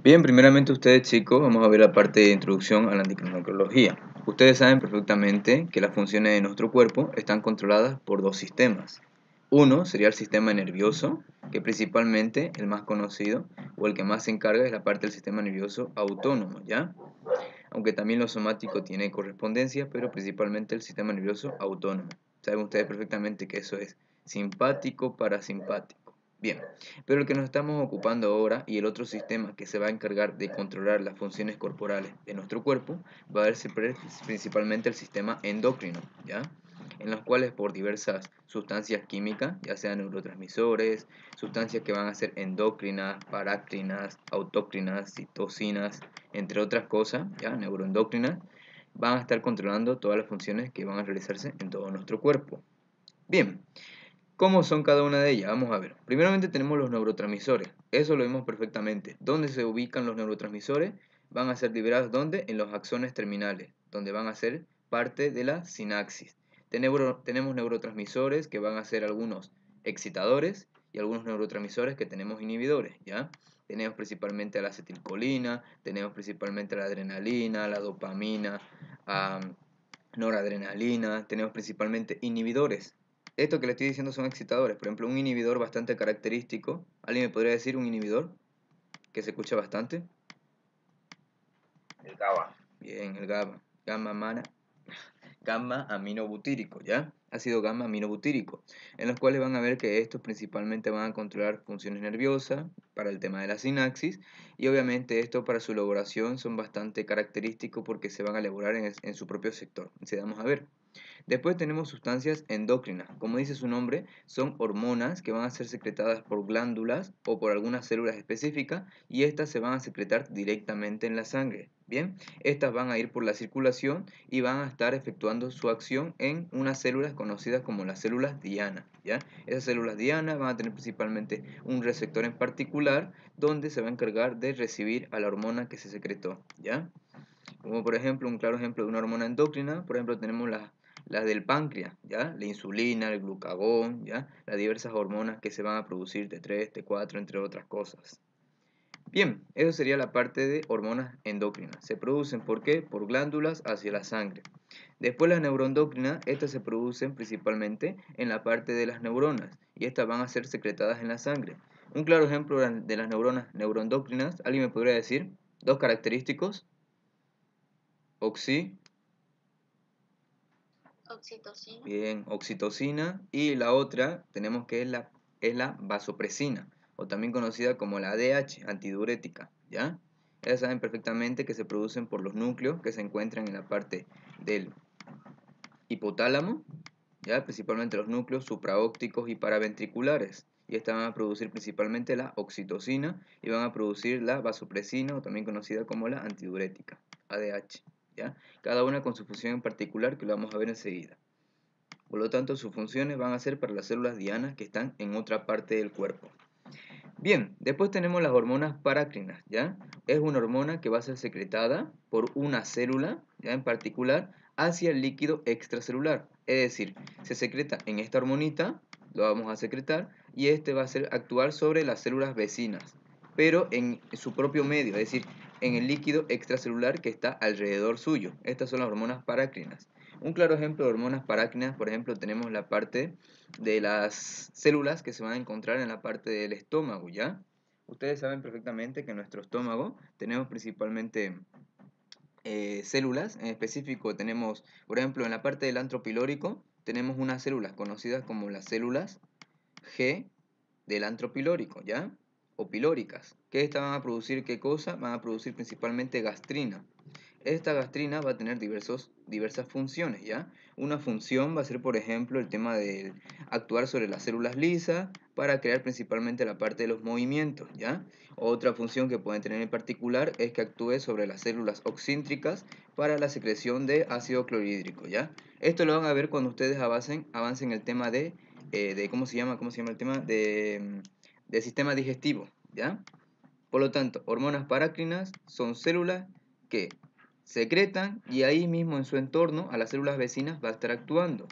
Bien, primeramente ustedes chicos, vamos a ver la parte de introducción a la endocrinología. Ustedes saben perfectamente que las funciones de nuestro cuerpo están controladas por dos sistemas. Uno sería el sistema nervioso, que principalmente el más conocido o el que más se encarga es la parte del sistema nervioso autónomo, ¿ya? Aunque también lo somático tiene correspondencia, pero principalmente el sistema nervioso autónomo. Saben ustedes perfectamente que eso es simpático, parasimpático. Bien, pero el que nos estamos ocupando ahora y el otro sistema que se va a encargar de controlar las funciones corporales de nuestro cuerpo va a ser principalmente el sistema endocrino, ¿ya? En los cuales por diversas sustancias químicas, ya sean neurotransmisores, sustancias que van a ser endocrinas, paracrinas, autócrinas, citocinas, entre otras cosas, ya neuroendocrinas, van a estar controlando todas las funciones que van a realizarse en todo nuestro cuerpo. Bien, ¿Cómo son cada una de ellas? Vamos a ver. Primeramente tenemos los neurotransmisores. Eso lo vimos perfectamente. ¿Dónde se ubican los neurotransmisores? Van a ser liberados ¿dónde? En los axones terminales, donde van a ser parte de la sinapsis. tenemos neurotransmisores que van a ser algunos excitadores y algunos neurotransmisores que tenemos inhibidores, ¿ya? Tenemos principalmente la acetilcolina, tenemos principalmente la adrenalina, la dopamina, noradrenalina, tenemos principalmente inhibidores esto que le estoy diciendo son excitadores. Por ejemplo, un inhibidor bastante característico. ¿Alguien me podría decir un inhibidor que se escucha bastante? El GABA. Bien, el GABA. Gamma mana. Gamma aminobutírico, ¿ya? Ácido gamma aminobutírico, en los cuales van a ver que estos principalmente van a controlar funciones nerviosas para el tema de la sinapsis y obviamente esto para su elaboración son bastante característicos porque se van a elaborar en, su propio sector. Si vamos a ver. Después tenemos sustancias endócrinas. Como dice su nombre, son hormonas que van a ser secretadas por glándulas o por algunas células específicas y estas se van a secretar directamente en la sangre. Bien, estas van a ir por la circulación y van a estar efectuando su acción en unas células conocidas como las células diana. ¿ya? Esas células diana van a tener principalmente un receptor en particular donde se va a encargar de recibir a la hormona que se secretó. ¿ya? Como por ejemplo, un claro ejemplo de una hormona endocrina, por ejemplo, tenemos las las del páncreas, ¿ya? La insulina, el glucagón, ¿ya? Las diversas hormonas que se van a producir, T3, T4, entre otras cosas. Bien, eso sería la parte de hormonas endócrinas. Se producen, ¿por qué? Por glándulas hacia la sangre. Después las neuroendocrinas, estas se producen principalmente en la parte de las neuronas y estas van a ser secretadas en la sangre. Un claro ejemplo de las neuronas neuroendocrinas, alguien me podría decir, dos característicos, oxi Oxitocina. Bien, oxitocina. Y la otra tenemos que es la, la vasopresina, o también conocida como la ADH, antidurética, ¿ya? Ya saben perfectamente que se producen por los núcleos que se encuentran en la parte del hipotálamo, ¿ya? principalmente los núcleos supraópticos y paraventriculares. Y estas van a producir principalmente la oxitocina y van a producir la vasopresina o también conocida como la antidurética, ADH. Cada una con su función en particular que lo vamos a ver enseguida. Por lo tanto, sus funciones van a ser para las células dianas que están en otra parte del cuerpo. Bien, después tenemos las hormonas paracrinas ¿ya? Es una hormona que va a ser secretada por una célula, ¿ya? En particular, hacia el líquido extracelular. Es decir, se secreta en esta hormonita, lo vamos a secretar, y este va a ser actuar sobre las células vecinas pero en su propio medio, es decir, en el líquido extracelular que está alrededor suyo. Estas son las hormonas paracrinas. Un claro ejemplo de hormonas paracrinas, por ejemplo, tenemos la parte de las células que se van a encontrar en la parte del estómago, ¿ya? Ustedes saben perfectamente que en nuestro estómago tenemos principalmente eh, células, en específico tenemos, por ejemplo, en la parte del antropilórico, tenemos unas células conocidas como las células G del antropilórico, ¿ya? o pilóricas, que ésta van a producir qué cosa? Van a producir principalmente gastrina. Esta gastrina va a tener diversos, diversas funciones, ¿ya? Una función va a ser, por ejemplo, el tema de actuar sobre las células lisas para crear principalmente la parte de los movimientos, ¿ya? Otra función que pueden tener en particular es que actúe sobre las células oxíntricas para la secreción de ácido clorhídrico, ¿ya? Esto lo van a ver cuando ustedes avancen, avancen el tema de, eh, de ¿cómo se llama? ¿Cómo se llama el tema? De mm, del sistema digestivo, ¿ya? Por lo tanto, hormonas parácrinas son células que secretan y ahí mismo en su entorno a las células vecinas va a estar actuando.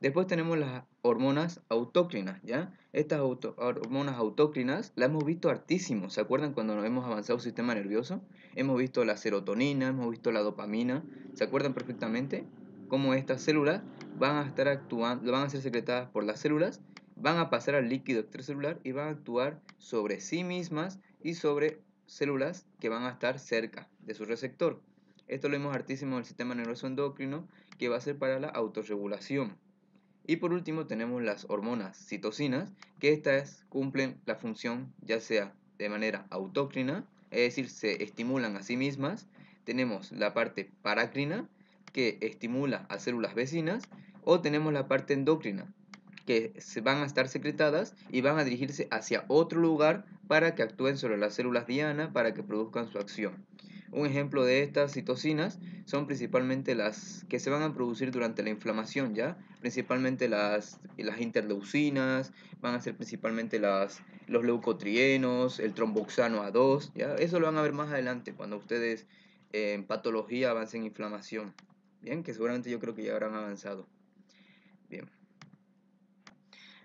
Después tenemos las hormonas autócrinas, ¿ya? Estas hormonas autócrinas las hemos visto hartísimo, ¿se acuerdan cuando nos hemos avanzado el sistema nervioso? Hemos visto la serotonina, hemos visto la dopamina, ¿se acuerdan perfectamente? Cómo estas células van a estar actuando, van a ser secretadas por las células van a pasar al líquido extracelular y van a actuar sobre sí mismas y sobre células que van a estar cerca de su receptor. Esto lo vemos hartísimo en el sistema nervioso endocrino, que va a ser para la autorregulación. Y por último tenemos las hormonas citocinas, que estas cumplen la función ya sea de manera autócrina, es decir, se estimulan a sí mismas. Tenemos la parte paracrina, que estimula a células vecinas, o tenemos la parte endocrina, que se van a estar secretadas y van a dirigirse hacia otro lugar para que actúen sobre las células diana para que produzcan su acción. Un ejemplo de estas citocinas son principalmente las que se van a producir durante la inflamación, ¿ya? Principalmente las, las interleucinas, van a ser principalmente las, los leucotrienos, el tromboxano A2, ¿ya? Eso lo van a ver más adelante cuando ustedes en patología avancen inflamación, ¿bien? Que seguramente yo creo que ya habrán avanzado. Bien.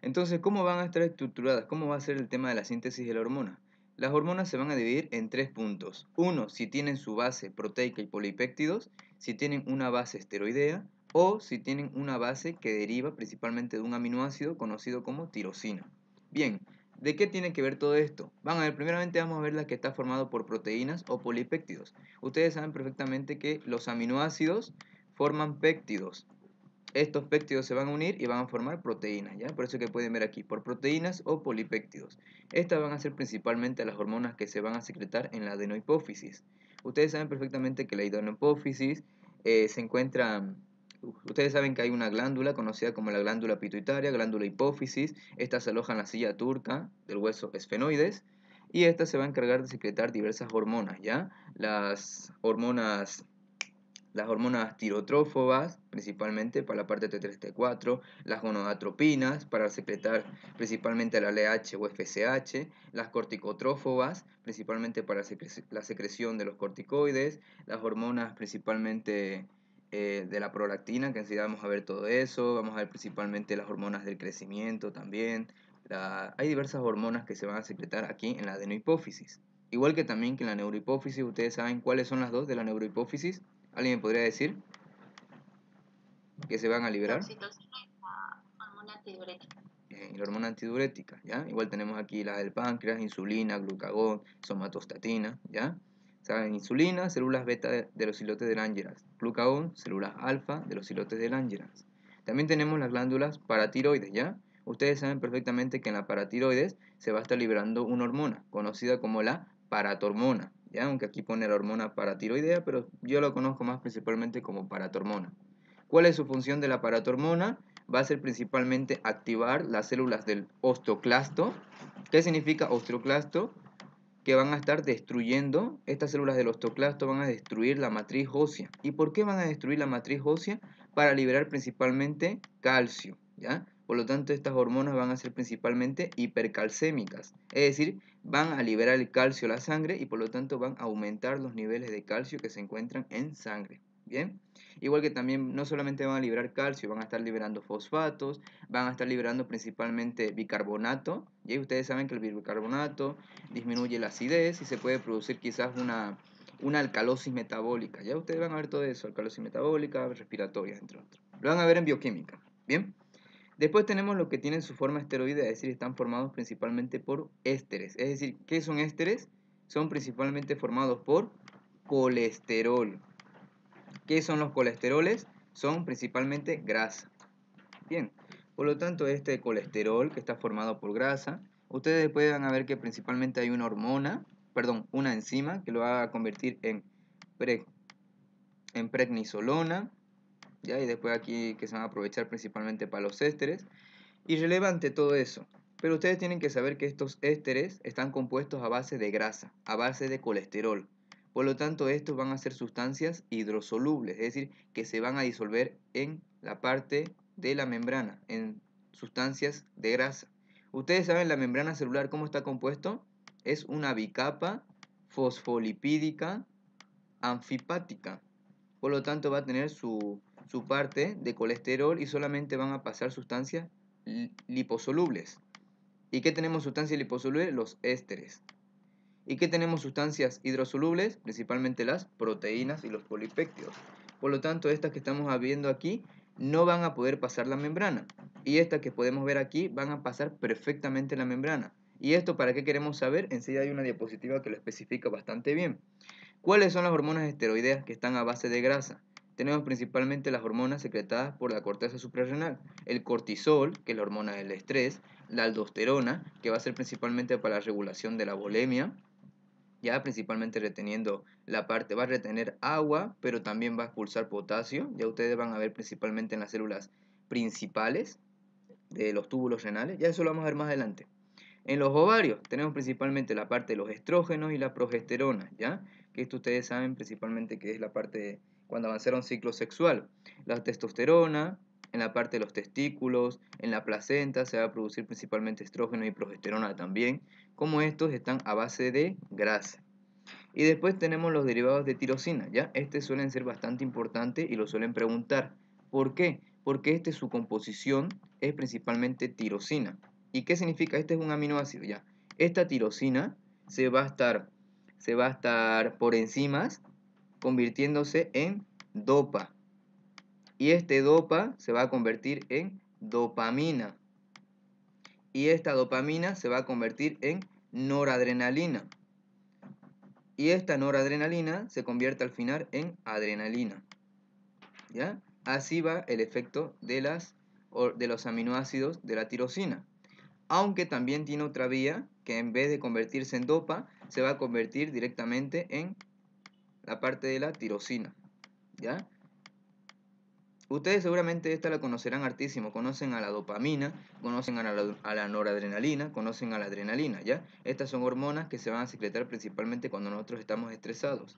Entonces, ¿cómo van a estar estructuradas? ¿Cómo va a ser el tema de la síntesis de la hormona? Las hormonas se van a dividir en tres puntos. Uno, si tienen su base proteica y polipéptidos, si tienen una base esteroidea o si tienen una base que deriva principalmente de un aminoácido conocido como tirosina. Bien, ¿de qué tiene que ver todo esto? Van a ver, primeramente vamos a ver la que está formado por proteínas o polipéptidos. Ustedes saben perfectamente que los aminoácidos forman péptidos estos péptidos se van a unir y van a formar proteínas, ¿ya? Por eso que pueden ver aquí, por proteínas o polipéptidos. Estas van a ser principalmente las hormonas que se van a secretar en la adenohipófisis. Ustedes saben perfectamente que la adenohipófisis eh, se encuentra... Ustedes saben que hay una glándula conocida como la glándula pituitaria, glándula hipófisis. Esta se aloja en la silla turca del hueso esfenoides y esta se va a encargar de secretar diversas hormonas, ¿ya? Las hormonas las hormonas tirotrófobas, principalmente para la parte T3-T4, las gonodatropinas, para secretar principalmente la LH o FSH, las corticotrófobas, principalmente para la secreción de los corticoides, las hormonas principalmente eh, de la prolactina, que enseguida vamos a ver todo eso, vamos a ver principalmente las hormonas del crecimiento también. hay diversas hormonas que se van a secretar aquí en la adenohipófisis. Igual que también que en la neurohipófisis, ustedes saben cuáles son las dos de la neurohipófisis, ¿Alguien podría decir? ¿Que se van a liberar? La hormona antidiurética. ¿ya? Igual tenemos aquí las del páncreas, insulina, glucagón, somatostatina, ¿ya? saben insulina, células beta de los silotes de Langerhans. Glucagón, células alfa de los silotes de Langerhans. También tenemos las glándulas paratiroides, ¿ya? Ustedes saben perfectamente que en la paratiroides se va a estar liberando una hormona, conocida como la paratormona, aunque aquí pone la hormona paratiroidea, pero yo lo conozco más principalmente como paratormona. ¿Cuál es su función de la paratormona? Va a ser principalmente activar las células del osteoclasto. ¿Qué significa osteoclasto? Que van a estar destruyendo, estas células del osteoclasto van a destruir la matriz ósea. ¿Y por qué van a destruir la matriz ósea? Para liberar principalmente calcio, ¿ya? Por lo tanto, estas hormonas van a ser principalmente hipercalcémicas, es decir, van a liberar el calcio a la sangre y por lo tanto van a aumentar los niveles de calcio que se encuentran en sangre. Bien, igual que también no solamente van a liberar calcio, van a estar liberando fosfatos, van a estar liberando principalmente bicarbonato. Y ustedes saben que el bicarbonato disminuye la acidez y se puede producir quizás una, una alcalosis metabólica. Ya ustedes van a ver todo eso, alcalosis metabólica, respiratoria, entre otros. Lo van a ver en bioquímica. Bien. Después tenemos lo que tienen su forma esteroide, es decir, están formados principalmente por ésteres. Es decir, ¿qué son ésteres? Son principalmente formados por colesterol. ¿Qué son los colesteroles? Son principalmente grasa. Bien, por lo tanto, este colesterol que está formado por grasa, ustedes pueden ver que principalmente hay una hormona, perdón, una enzima que lo va a convertir en, pre, ¿ya? y después aquí que se van a aprovechar principalmente para los ésteres, y relevante todo eso. Pero ustedes tienen que saber que estos ésteres están compuestos a base de grasa, a base de colesterol. Por lo tanto, estos van a ser sustancias hidrosolubles, es decir, que se van a disolver en la parte de la membrana, en sustancias de grasa. Ustedes saben la membrana celular cómo está compuesto? Es una bicapa fosfolipídica anfipática. Por lo tanto, va a tener su su parte de colesterol y solamente van a pasar sustancias liposolubles. ¿Y qué tenemos sustancias liposolubles? Los ésteres. ¿Y qué tenemos sustancias hidrosolubles? Principalmente las proteínas y los polipéptidos. Por lo tanto, estas que estamos viendo aquí no van a poder pasar la membrana. Y estas que podemos ver aquí van a pasar perfectamente la membrana. ¿Y esto para qué queremos saber? En sí hay una diapositiva que lo especifica bastante bien. ¿Cuáles son las hormonas esteroideas que están a base de grasa? tenemos principalmente las hormonas secretadas por la corteza suprarrenal, el cortisol, que es la hormona del estrés, la aldosterona, que va a ser principalmente para la regulación de la bulimia, ya principalmente reteniendo la parte, va a retener agua, pero también va a expulsar potasio, ya ustedes van a ver principalmente en las células principales de los túbulos renales, ya eso lo vamos a ver más adelante. En los ovarios tenemos principalmente la parte de los estrógenos y la progesterona, ¿ya? Que esto ustedes saben principalmente que es la parte de cuando avanzara un ciclo sexual. La testosterona en la parte de los testículos, en la placenta se va a producir principalmente estrógeno y progesterona también, como estos están a base de grasa. Y después tenemos los derivados de tirosina, ¿ya? Este suelen ser bastante importantes y lo suelen preguntar. ¿Por qué? Porque este, su composición es principalmente tirosina. ¿Y qué significa? Este es un aminoácido, ¿ya? Esta tirosina se va a estar, se va a estar por enzimas convirtiéndose en dopa. Y este dopa se va a convertir en dopamina. Y esta dopamina se va a convertir en noradrenalina. Y esta noradrenalina se convierte al final en adrenalina. ¿Ya? Así va el efecto de, las, de los aminoácidos de la tirosina. Aunque también tiene otra vía que en vez de convertirse en dopa, se va a convertir directamente en la parte de la tirosina. ¿Ya? Ustedes seguramente esta la conocerán artísimo Conocen a la dopamina, conocen a la, noradrenalina, conocen a la adrenalina, ¿ya? Estas son hormonas que se van a secretar principalmente cuando nosotros estamos estresados.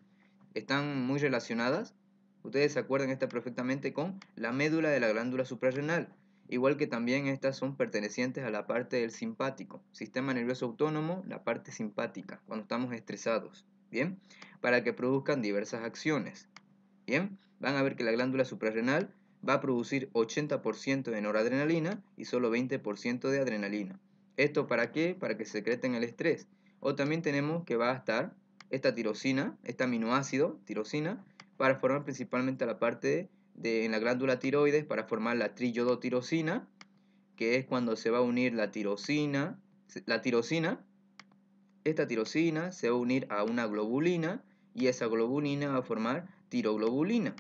Están muy relacionadas, ustedes se acuerdan esta perfectamente, con la médula de la glándula suprarrenal. Igual que también estas son pertenecientes a la parte del simpático, sistema nervioso autónomo, la parte simpática, cuando estamos estresados. Bien, para que produzcan diversas acciones. Bien, van a ver que la glándula suprarrenal va a producir 80% de noradrenalina y solo 20% de adrenalina. ¿Esto para qué? Para que secreten el estrés. O también tenemos que va a estar esta tirosina, este aminoácido, tirosina, para formar principalmente la parte de, en la glándula tiroides, para formar la trillodotirosina, que es cuando se va a unir la tirosina, la tirosina, esta tirosina se va a unir a una globulina y esa globulina va a formar tiroglobulina.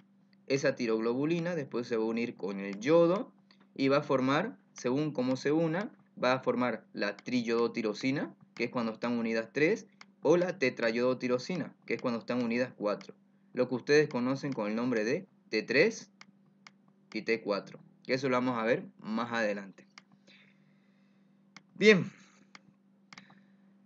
Esa tiroglobulina después se va a unir con el yodo y va a formar, según cómo se una, va a formar la triyodotirosina, que es cuando están unidas 3, o la tetrayodotirosina, que es cuando están unidas 4. Lo que ustedes conocen con el nombre de T3 y T4, que eso lo vamos a ver más adelante. Bien,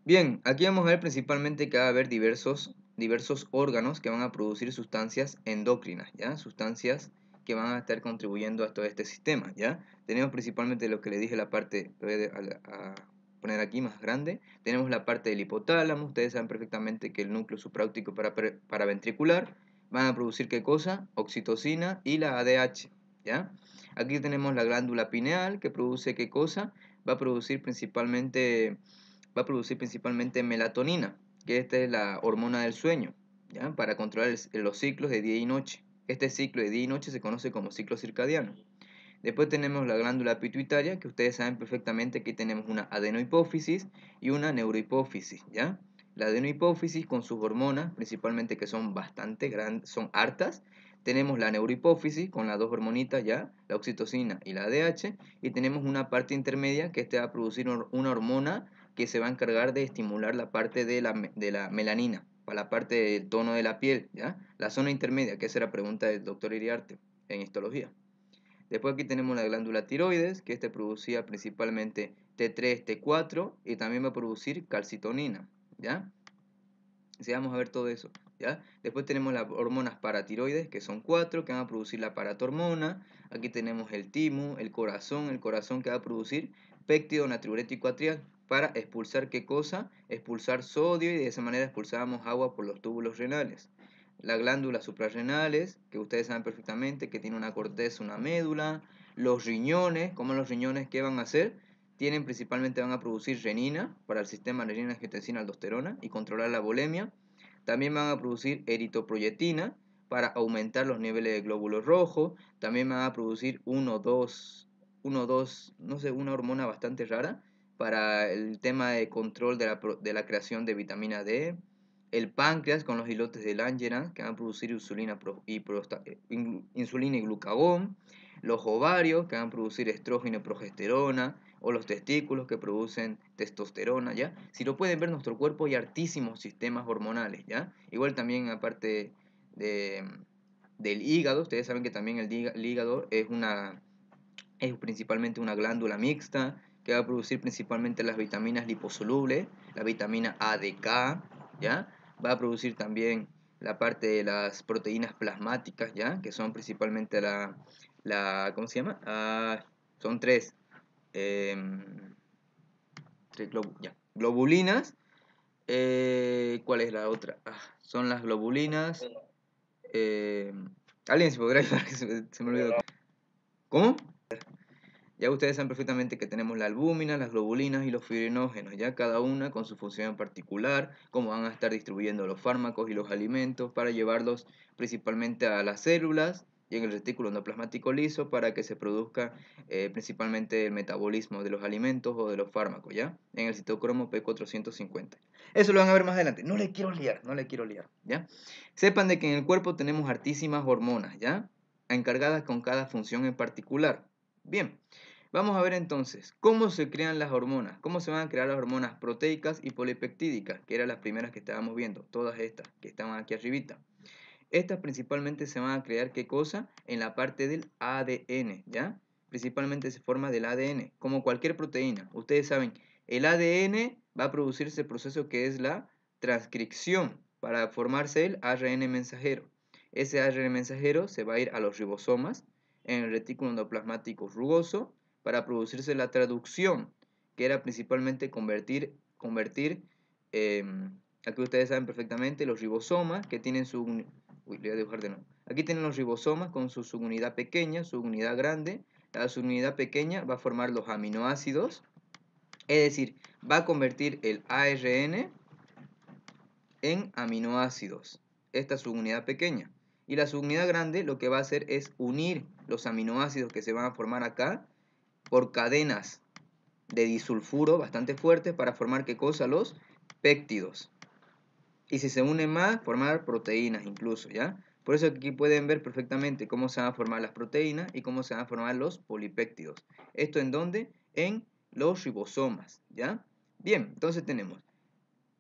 Bien, aquí vamos a ver principalmente que va a haber diversos diversos órganos que van a producir sustancias endocrinas, ¿ya? Sustancias que van a estar contribuyendo a todo este sistema, ¿ya? Tenemos principalmente lo que le dije, la parte, lo voy a, poner aquí más grande, tenemos la parte del hipotálamo, ustedes saben perfectamente que el núcleo supraóptico para, para ventricular van a producir qué cosa? Oxitocina y la ADH, ¿ya? Aquí tenemos la glándula pineal que produce qué cosa? Va a producir principalmente, va a producir principalmente melatonina, que esta es la hormona del sueño, ¿ya? para controlar los ciclos de día y noche. Este ciclo de día y noche se conoce como ciclo circadiano. Después tenemos la glándula pituitaria, que ustedes saben perfectamente que tenemos una adenohipófisis y una neurohipófisis, ¿ya? La adenohipófisis con sus hormonas, principalmente que son bastante grandes, son hartas. Tenemos la neurohipófisis con las dos hormonitas ya, la oxitocina y la ADH, y tenemos una parte intermedia que este va a producir una hormona que se va a encargar de estimular la parte de la, melanina, para la parte del tono de la piel, ¿ya? La zona intermedia, que es la pregunta del doctor Iriarte en histología. Después aquí tenemos la glándula tiroides, que este producía principalmente T3, T4 y también va a producir calcitonina, ¿ya? Si vamos a ver todo eso, ¿ya? Después tenemos las hormonas paratiroides, que son cuatro, que van a producir la paratormona. Aquí tenemos el timo, el corazón, el corazón que va a producir péptido natriurético atrial, para expulsar qué cosa? Expulsar sodio y de esa manera expulsábamos agua por los túbulos renales. Las glándulas suprarrenales, que ustedes saben perfectamente que tiene una corteza, una médula. Los riñones, ¿cómo los riñones qué van a hacer? Tienen principalmente, van a producir renina para el sistema renina, angiotensina, aldosterona y controlar la bulimia. También van a producir eritoproyetina, para aumentar los niveles de glóbulos rojos. También van a producir 1, 2, 1, 2, no sé, una hormona bastante rara para el tema de control de la, creación de vitamina D, el páncreas con los hilotes de Langerhans que van a producir insulina y, eh, insulina y glucagón, los ovarios que van a producir estrógeno y progesterona, o los testículos que producen testosterona, ¿ya? Si lo pueden ver, nuestro cuerpo hay altísimos sistemas hormonales, ¿ya? Igual también aparte de, del hígado, ustedes saben que también el hígado es una es principalmente una glándula mixta, que va a producir principalmente las vitaminas liposolubles, la vitamina A K, ¿ya? Va a producir también la parte de las proteínas plasmáticas, ¿ya? Que son principalmente la, la ¿cómo se llama? Ah, son tres, em, tres globulinas. Eh, ¿Cuál es la otra? Ah, son las globulinas. Eh, alguien se podrá se me olvidó. ¿Cómo? Ya ustedes saben perfectamente que tenemos la albúmina, las globulinas y los fibrinógenos, ya cada una con su función en particular, cómo van a estar distribuyendo los fármacos y los alimentos para llevarlos principalmente a las células y en el retículo endoplasmático liso para que se produzca eh, principalmente el metabolismo de los alimentos o de los fármacos, ¿ya? En el citocromo P450. Eso lo van a ver más adelante. No le quiero liar, no le quiero liar, ¿ya? Sepan de que en el cuerpo tenemos hartísimas hormonas, ¿ya? Encargadas con cada función en particular. Bien, Vamos a ver entonces cómo se crean las hormonas, cómo se van a crear las hormonas proteicas y polipeptídicas, que eran las primeras que estábamos viendo, todas estas que están aquí arribita. Estas principalmente se van a crear, ¿qué cosa? En la parte del ADN, ¿ya? Principalmente se forma del ADN, como cualquier proteína. Ustedes saben, el ADN va a producirse el proceso que es la transcripción para formarse el ARN mensajero. Ese ARN mensajero se va a ir a los ribosomas, en el retículo endoplasmático rugoso, para producirse la traducción, que era principalmente convertir, convertir em, aquí ustedes saben perfectamente, los ribosomas que tienen su... Uy, voy a de nuevo. Aquí tienen los ribosomas con su subunidad pequeña, su unidad grande. La subunidad pequeña va a formar los aminoácidos, es decir, va a convertir el ARN en aminoácidos, esta subunidad pequeña. Y la subunidad grande lo que va a hacer es unir los aminoácidos que se van a formar acá por cadenas de disulfuro bastante fuertes para formar qué cosa, los péptidos. Y si se unen más, formar proteínas incluso, ¿ya? Por eso aquí pueden ver perfectamente cómo se van a formar las proteínas y cómo se van a formar los polipéptidos. ¿Esto en dónde? En los ribosomas, ¿ya? Bien, entonces tenemos,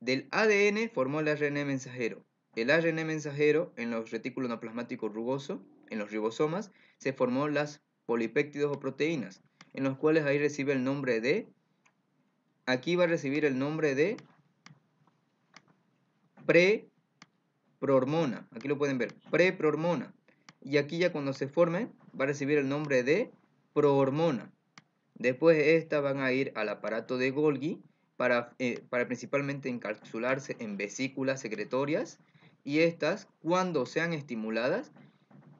del ADN formó el ARN mensajero. El ARN mensajero en los retículos no plasmáticos rugosos, en los ribosomas, se formó las polipéptidos o proteínas en los cuales ahí recibe el nombre de, aquí va a recibir el nombre de pre-prohormona. Aquí lo pueden ver, pre-prohormona. Y aquí ya cuando se formen va a recibir el nombre de prohormona. Después estas van a ir al aparato de Golgi para, eh, para principalmente encapsularse en vesículas secretorias y estas, cuando sean estimuladas,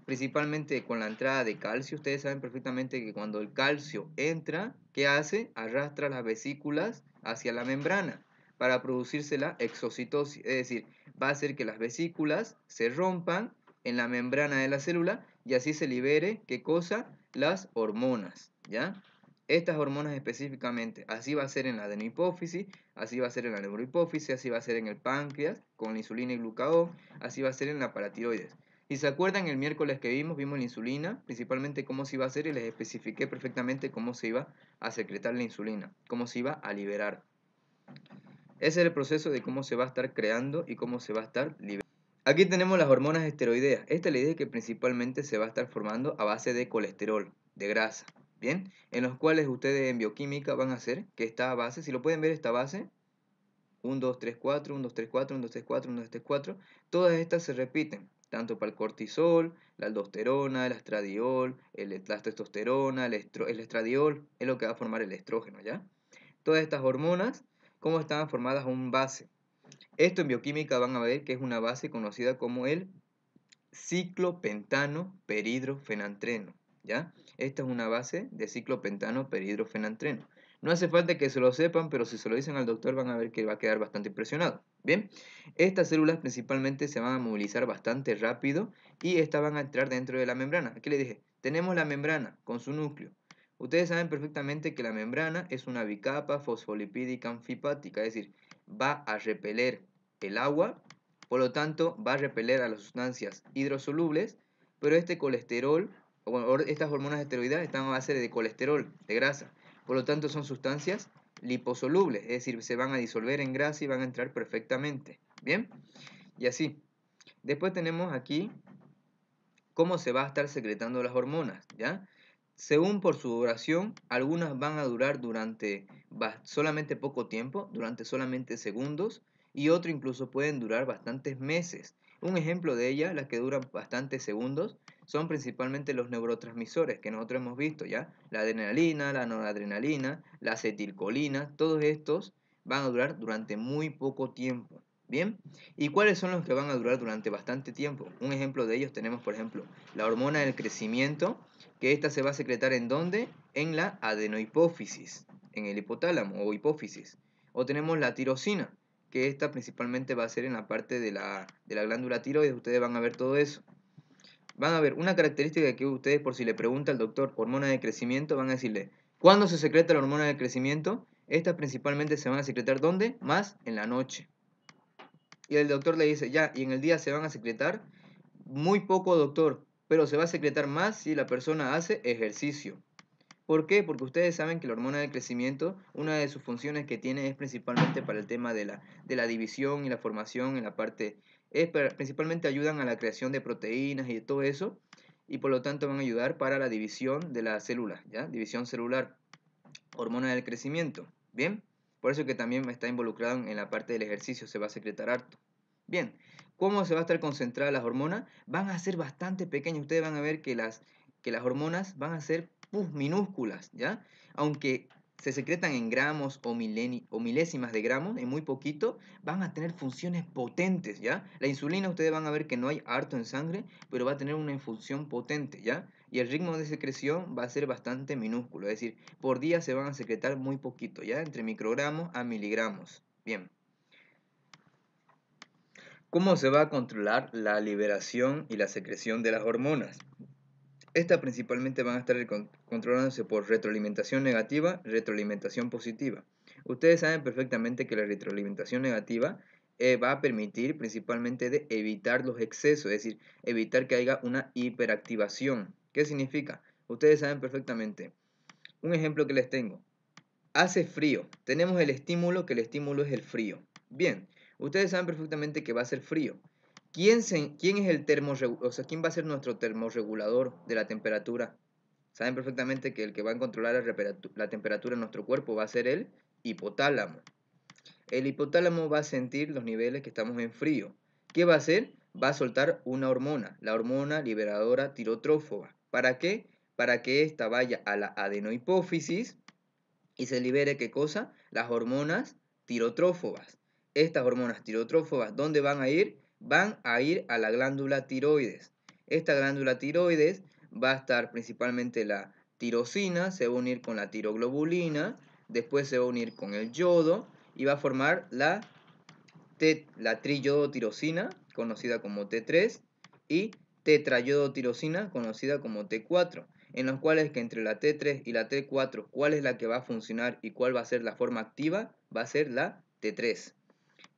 principalmente con la entrada de calcio. Ustedes saben perfectamente que cuando el calcio entra, ¿qué hace? Arrastra las vesículas hacia la membrana para producirse la exocitosis, es decir, va a hacer que las vesículas se rompan en la membrana de la célula y así se libere, ¿qué cosa? Las hormonas, ¿ya? Estas hormonas específicamente, así va a ser en la adenohipófisis, así va a ser en la neurohipófisis, así va a ser en el páncreas con la insulina y glucagón, así va a ser en la paratiroides. Y se acuerdan, el miércoles que vimos, vimos la insulina, principalmente cómo se iba a hacer y les especifiqué perfectamente cómo se iba a secretar la insulina, cómo se iba a liberar. Ese es el proceso de cómo se va a estar creando y cómo se va a estar liberando. Aquí tenemos las hormonas esteroideas. Esta es la idea que principalmente se va a estar formando a base de colesterol, de grasa, ¿bien? En los cuales ustedes en bioquímica van a hacer que esta base, si lo pueden ver esta base, 1, 2, 3, 4, 1, 2, 3, 4, 1, 2, 3, 4, 1, 2, 3, 4, todas estas se repiten tanto para el cortisol, la aldosterona, el estradiol, el, la testosterona, el, estradiol, es lo que va a formar el estrógeno, ¿ya? Todas estas hormonas, ¿cómo están formadas a un base? Esto en bioquímica van a ver que es una base conocida como el ciclopentano peridrofenantreno, ¿ya? Esta es una base de ciclopentano peridrofenantreno. No hace falta que se lo sepan, pero si se lo dicen al doctor van a ver que va a quedar bastante impresionado. Bien, estas células principalmente se van a movilizar bastante rápido y estas van a entrar dentro de la membrana. Aquí le dije, tenemos la membrana con su núcleo. Ustedes saben perfectamente que la membrana es una bicapa fosfolipídica anfipática, es decir, va a repeler el agua, por lo tanto va a repeler a las sustancias hidrosolubles, pero este colesterol, o estas hormonas esteroideas están a base de colesterol, de grasa. Por lo tanto, son sustancias liposolubles, es decir, se van a disolver en grasa y van a entrar perfectamente. ¿Bien? Y así. Después tenemos aquí cómo se va a estar secretando las hormonas, ¿ya? Según por su duración, algunas van a durar durante solamente poco tiempo, durante solamente segundos, y otras incluso pueden durar bastantes meses. Un ejemplo de ellas, las que duran bastantes segundos, son principalmente los neurotransmisores que nosotros hemos visto, ¿ya? La adrenalina, la noradrenalina, la acetilcolina, todos estos van a durar durante muy poco tiempo. ¿Bien? ¿Y cuáles son los que van a durar durante bastante tiempo? Un ejemplo de ellos tenemos, por ejemplo, la hormona del crecimiento, que esta se va a secretar en dónde? En la adenohipófisis, en el hipotálamo o hipófisis. O tenemos la tirosina, que esta principalmente va a ser en la parte de la, de la glándula tiroides, ustedes van a ver todo eso van a ver una característica que ustedes por si le pregunta al doctor hormona de crecimiento, van a decirle, ¿cuándo se secreta la hormona de crecimiento? Estas principalmente se van a secretar ¿dónde? Más en la noche. Y el doctor le dice, ya, y en el día se van a secretar muy poco, doctor, pero se va a secretar más si la persona hace ejercicio. ¿Por qué? Porque ustedes saben que la hormona de crecimiento, una de sus funciones que tiene es principalmente para el tema de la, de la división y la formación en la parte principalmente ayudan a la creación de proteínas y de todo eso, y por lo tanto van a ayudar para la división de las células, ¿ya? División celular, hormona del crecimiento, ¿bien? Por eso que también está involucrado en la parte del ejercicio, se va a secretar harto. Bien, ¿cómo se va a estar concentrada las hormonas? Van a ser bastante pequeñas, ustedes van a ver que las, que las hormonas van a ser minúsculas, ¿ya? Aunque se secretan en gramos o, o, milésimas de gramos, en muy poquito, van a tener funciones potentes, ¿ya? La insulina ustedes van a ver que no hay harto en sangre, pero va a tener una función potente, ¿ya? Y el ritmo de secreción va a ser bastante minúsculo, es decir, por día se van a secretar muy poquito, ¿ya? Entre microgramos a miligramos. Bien. ¿Cómo se va a controlar la liberación y la secreción de las hormonas? Estas principalmente van a estar controlándose por retroalimentación negativa, retroalimentación positiva. Ustedes saben perfectamente que la retroalimentación negativa eh, va a permitir principalmente de evitar los excesos, es decir, evitar que haya una hiperactivación. ¿Qué significa? Ustedes saben perfectamente. Un ejemplo que les tengo. Hace frío. Tenemos el estímulo, que el estímulo es el frío. Bien, ustedes saben perfectamente que va a ser frío. ¿Quién, es el quién va a ser nuestro termorregulador de la temperatura? Saben perfectamente que el que va a controlar la, temperatura en nuestro cuerpo va a ser el hipotálamo. El hipotálamo va a sentir los niveles que estamos en frío. ¿Qué va a hacer? Va a soltar una hormona, la hormona liberadora tirotrófoba. ¿Para qué? Para que ésta vaya a la adenohipófisis y se libere qué cosa? Las hormonas tirotrófobas. Estas hormonas tirotrófobas, ¿dónde van a ir? van a ir a la glándula tiroides. Esta glándula tiroides va a estar principalmente la tirosina, se va a unir con la tiroglobulina, después se va a unir con el yodo y va a formar la, la triyodotirosina, conocida como T3, y tetrayodotirosina, conocida como T4, en los cuales que entre la T3 y la T4, cuál es la que va a funcionar y cuál va a ser la forma activa, va a ser la T3.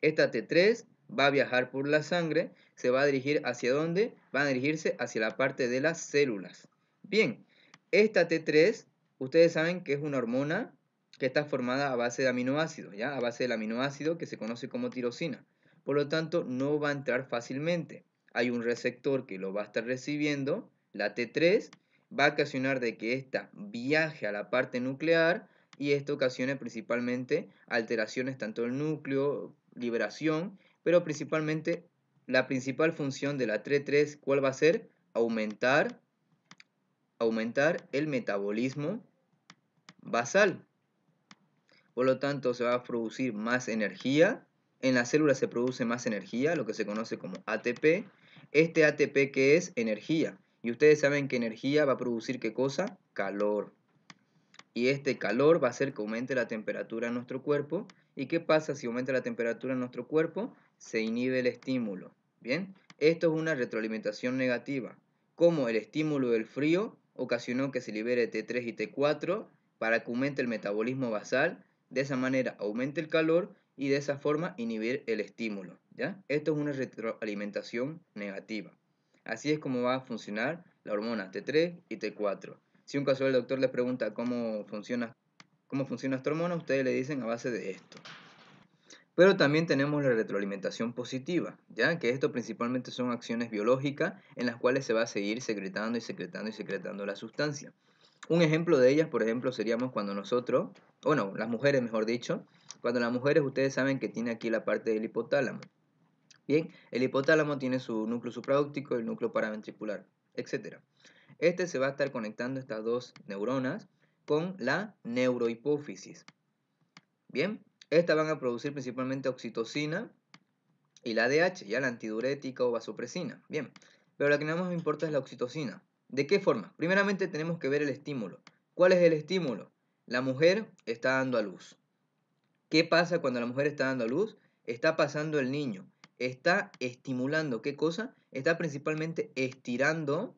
Esta T3 va a viajar por la sangre, se va a dirigir hacia dónde? Va a dirigirse hacia la parte de las células. Bien, esta T3, ustedes saben que es una hormona que está formada a base de aminoácidos, ¿ya? A base del aminoácido que se conoce como tirosina. Por lo tanto, no va a entrar fácilmente. Hay un receptor que lo va a estar recibiendo, la T3, va a ocasionar de que ésta viaje a la parte nuclear y esto ocasiona principalmente alteraciones tanto del núcleo, liberación pero principalmente la principal función de la 3.3, ¿cuál va a ser? Aumentar, aumentar el metabolismo basal. Por lo tanto, se va a producir más energía. En las células se produce más energía, lo que se conoce como ATP. Este ATP que es energía. Y ustedes saben que energía va a producir qué cosa? Calor. Y este calor va a hacer que aumente la temperatura en nuestro cuerpo. ¿Y qué pasa si aumenta la temperatura en nuestro cuerpo? se inhibe el estímulo. Bien, esto es una retroalimentación negativa. Como el estímulo del frío ocasionó que se libere T3 y T4 para que aumente el metabolismo basal, de esa manera aumente el calor y de esa forma inhibir el estímulo. ¿ya? Esto es una retroalimentación negativa. Así es como va a funcionar la hormona T3 y T4. Si un caso casual doctor les pregunta cómo funciona, cómo funciona esta hormona, ustedes le dicen a base de esto. Pero también tenemos la retroalimentación positiva, ya que esto principalmente son acciones biológicas en las cuales se va a seguir secretando y secretando y secretando la sustancia. Un ejemplo de ellas, por ejemplo, seríamos cuando nosotros, o no, las mujeres mejor dicho, cuando las mujeres ustedes saben que tiene aquí la parte del hipotálamo. Bien, el hipotálamo tiene su núcleo supraóptico, el núcleo paraventricular, etc. Este se va a estar conectando estas dos neuronas con la neurohipófisis. Bien, estas van a producir principalmente oxitocina y la DH, ya la antidurética o vasopresina. Bien, pero lo que más importa es la oxitocina. ¿De qué forma? Primeramente tenemos que ver el estímulo. ¿Cuál es el estímulo? La mujer está dando a luz. ¿Qué pasa cuando la mujer está dando a luz? Está pasando el niño. Está estimulando, ¿qué cosa? Está principalmente estirando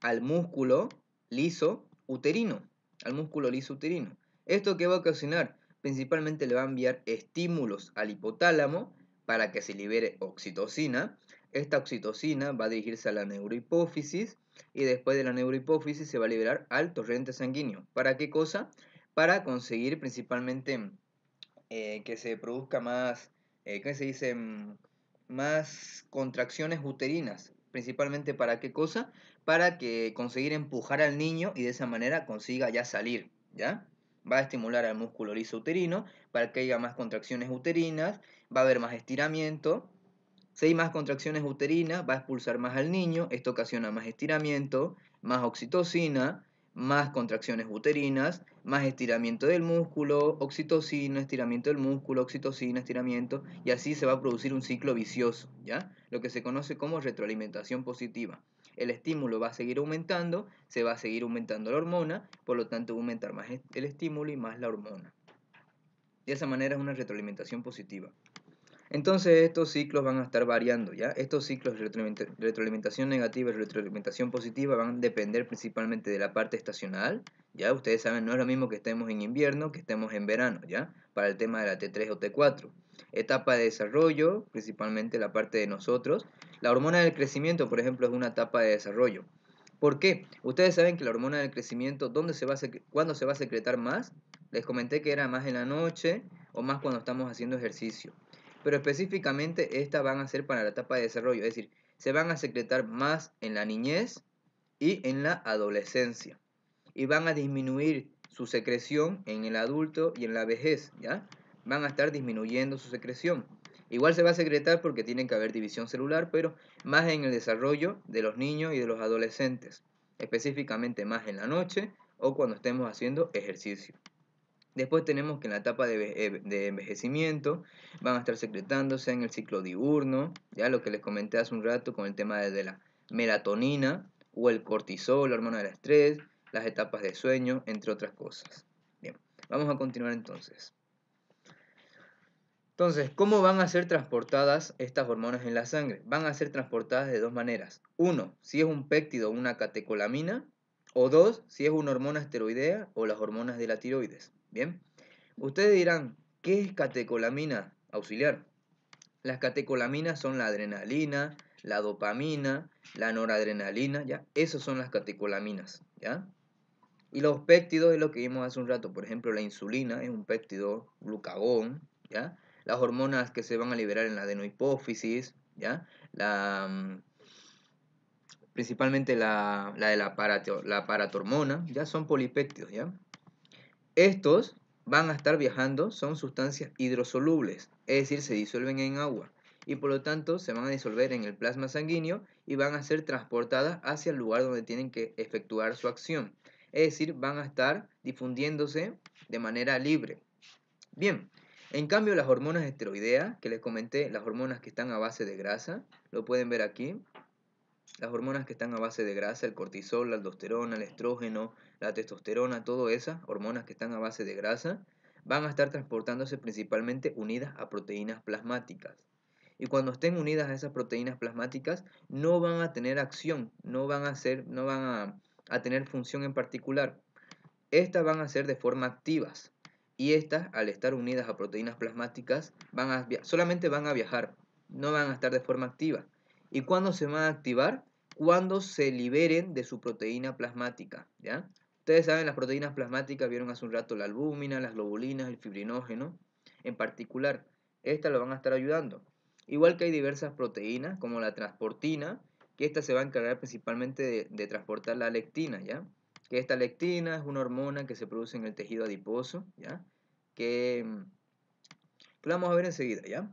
al músculo liso uterino. Al músculo liso uterino. ¿Esto qué va a ocasionar? principalmente le va a enviar estímulos al hipotálamo para que se libere oxitocina. Esta oxitocina va a dirigirse a la neurohipófisis y después de la neurohipófisis se va a liberar al torrente sanguíneo. ¿Para qué cosa? Para conseguir principalmente eh, que se produzca más, eh, ¿qué se dice? Mm, más contracciones uterinas. Principalmente para qué cosa? Para que conseguir empujar al niño y de esa manera consiga ya salir, ¿ya? va a estimular al músculo liso uterino para que haya más contracciones uterinas, va a haber más estiramiento. Si hay más contracciones uterinas, va a expulsar más al niño, esto ocasiona más estiramiento, más oxitocina, más contracciones uterinas, más estiramiento del músculo, oxitocina, estiramiento del músculo, oxitocina, estiramiento, y así se va a producir un ciclo vicioso, ¿ya? Lo que se conoce como retroalimentación positiva el estímulo va a seguir aumentando, se va a seguir aumentando la hormona, por lo tanto va a aumentar más el estímulo y más la hormona. De esa manera es una retroalimentación positiva. Entonces estos ciclos van a estar variando, ¿ya? Estos ciclos de retroalimentación negativa y retroalimentación positiva van a depender principalmente de la parte estacional, ¿ya? Ustedes saben, no es lo mismo que estemos en invierno que estemos en verano, ¿ya? Para el tema de la T3 o T4 etapa de desarrollo, principalmente la parte de nosotros. La hormona del crecimiento, por ejemplo, es una etapa de desarrollo. ¿Por qué? Ustedes saben que la hormona del crecimiento, ¿dónde se va a ¿cuándo se va a secretar más? Les comenté que era más en la noche o más cuando estamos haciendo ejercicio. Pero específicamente estas van a ser para la etapa de desarrollo, es decir, se van a secretar más en la niñez y en la adolescencia. Y van a disminuir su secreción en el adulto y en la vejez, ¿ya? van a estar disminuyendo su secreción. Igual se va a secretar porque tiene que haber división celular, pero más en el desarrollo de los niños y de los adolescentes, específicamente más en la noche o cuando estemos haciendo ejercicio. Después tenemos que en la etapa de, envejecimiento van a estar secretándose en el ciclo diurno, ya lo que les comenté hace un rato con el tema de la melatonina o el cortisol, la hormona del estrés, las etapas de sueño, entre otras cosas. Bien, vamos a continuar entonces. Entonces, ¿cómo van a ser transportadas estas hormonas en la sangre? Van a ser transportadas de dos maneras. Uno, si es un péptido, una catecolamina. O dos, si es una hormona esteroidea o las hormonas de la tiroides. Bien, ustedes dirán, ¿qué es catecolamina auxiliar? Las catecolaminas son la adrenalina, la dopamina, la noradrenalina, ¿ya? Esas son las catecolaminas, ¿ya? Y los péptidos es lo que vimos hace un rato, por ejemplo, la insulina es un péptido glucagón, ¿ya? las hormonas que se van a liberar en la adenohipófisis, ¿ya? Mm, principalmente la, la de la, la paratormona, ya son polipéptidos, ¿ya? Estos van a estar viajando, son sustancias hidrosolubles, es decir, se disuelven en agua y por lo tanto se van a disolver en el plasma sanguíneo y van a ser transportadas hacia el lugar donde tienen que efectuar su acción. Es decir, van a estar difundiéndose de manera libre. Bien, en cambio, las hormonas esteroideas, que les comenté, las hormonas que están a base de grasa, lo pueden ver aquí. Las hormonas que están a base de grasa, el cortisol, la aldosterona, el estrógeno, la testosterona, todas esas hormonas que están a base de grasa, van a estar transportándose principalmente unidas a proteínas plasmáticas. Y cuando estén unidas a esas proteínas plasmáticas, no van a tener acción, no van a, ser, no van a tener función en particular. Estas van a ser de forma activas, y estas, al estar unidas a proteínas plasmáticas, van solamente van a viajar, no van a estar de forma activa. ¿Y cuándo se van a activar? Cuando se liberen de su proteína plasmática. ¿ya? Ustedes saben, las proteínas plasmáticas vieron hace un rato la albúmina, las globulinas, el fibrinógeno en particular. Estas lo van a estar ayudando. Igual que hay diversas proteínas, como la transportina, que esta se va a encargar principalmente de, de transportar la lectina, ¿ya? Que esta lectina es una hormona que se produce en el tejido adiposo, ¿ya? Mm, que, lo vamos a ver enseguida, ¿ya?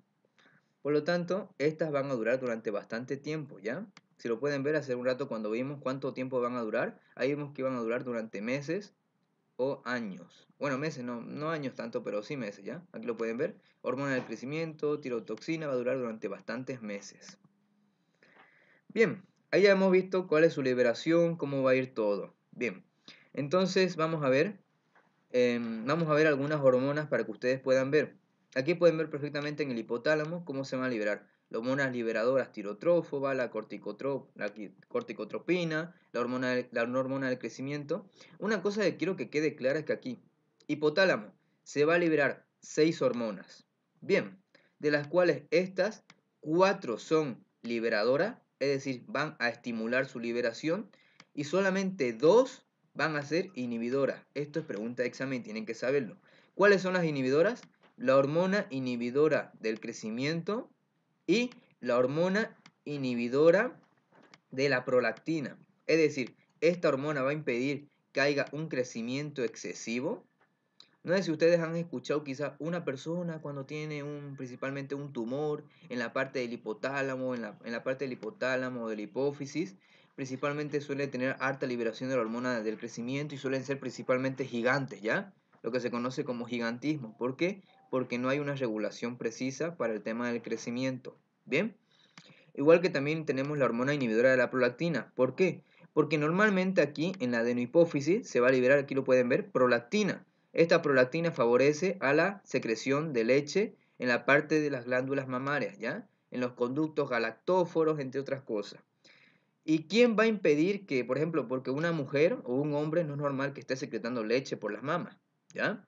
Por lo tanto, estas van a durar durante bastante tiempo, ¿ya? Si lo pueden ver hace un rato cuando vimos cuánto tiempo van a durar, ahí vimos que van a durar durante meses o años. Bueno, meses, no, no años tanto, pero sí meses, ¿ya? Aquí lo pueden ver. Hormona del crecimiento, tirotoxina, va a durar durante bastantes meses. Bien, ahí ya hemos visto cuál es su liberación, cómo va a ir todo. Bien, entonces vamos a ver Em, vamos a ver algunas hormonas para que ustedes puedan ver. Aquí pueden ver perfectamente en el hipotálamo cómo se van a liberar las hormonas liberadoras tirotrófoba, la, corticotropina, la hormona, de la hormona del crecimiento. Una cosa que quiero que quede clara es que aquí, hipotálamo, se va a liberar seis hormonas. Bien, de las cuales estas cuatro son liberadoras, es decir, van a estimular su liberación, y solamente dos van a ser inhibidoras. Esto es pregunta de examen, tienen que saberlo. ¿Cuáles son las inhibidoras? La hormona inhibidora del crecimiento y la hormona inhibidora de la prolactina. Es decir, esta hormona va a impedir que haya un crecimiento excesivo. No sé si ustedes han escuchado quizás una persona cuando tiene un, principalmente un tumor en la parte del hipotálamo, en la, en la parte del hipotálamo, de la hipófisis, principalmente suele tener alta liberación de la hormona del crecimiento y suelen ser principalmente gigantes, ¿ya? Lo que se conoce como gigantismo. ¿Por qué? Porque no hay una regulación precisa para el tema del crecimiento. ¿Bien? Igual que también tenemos la hormona inhibidora de la prolactina. ¿Por qué? Porque normalmente aquí en la adenohipófisis se va a liberar, aquí lo pueden ver, prolactina. Esta prolactina favorece a la secreción de leche en la parte de las glándulas mamarias, ¿ya? En los conductos galactóforos, entre otras cosas. ¿Y quién va a impedir que, por ejemplo, porque una mujer o un hombre no es normal que esté secretando leche por las mamas? ¿Ya?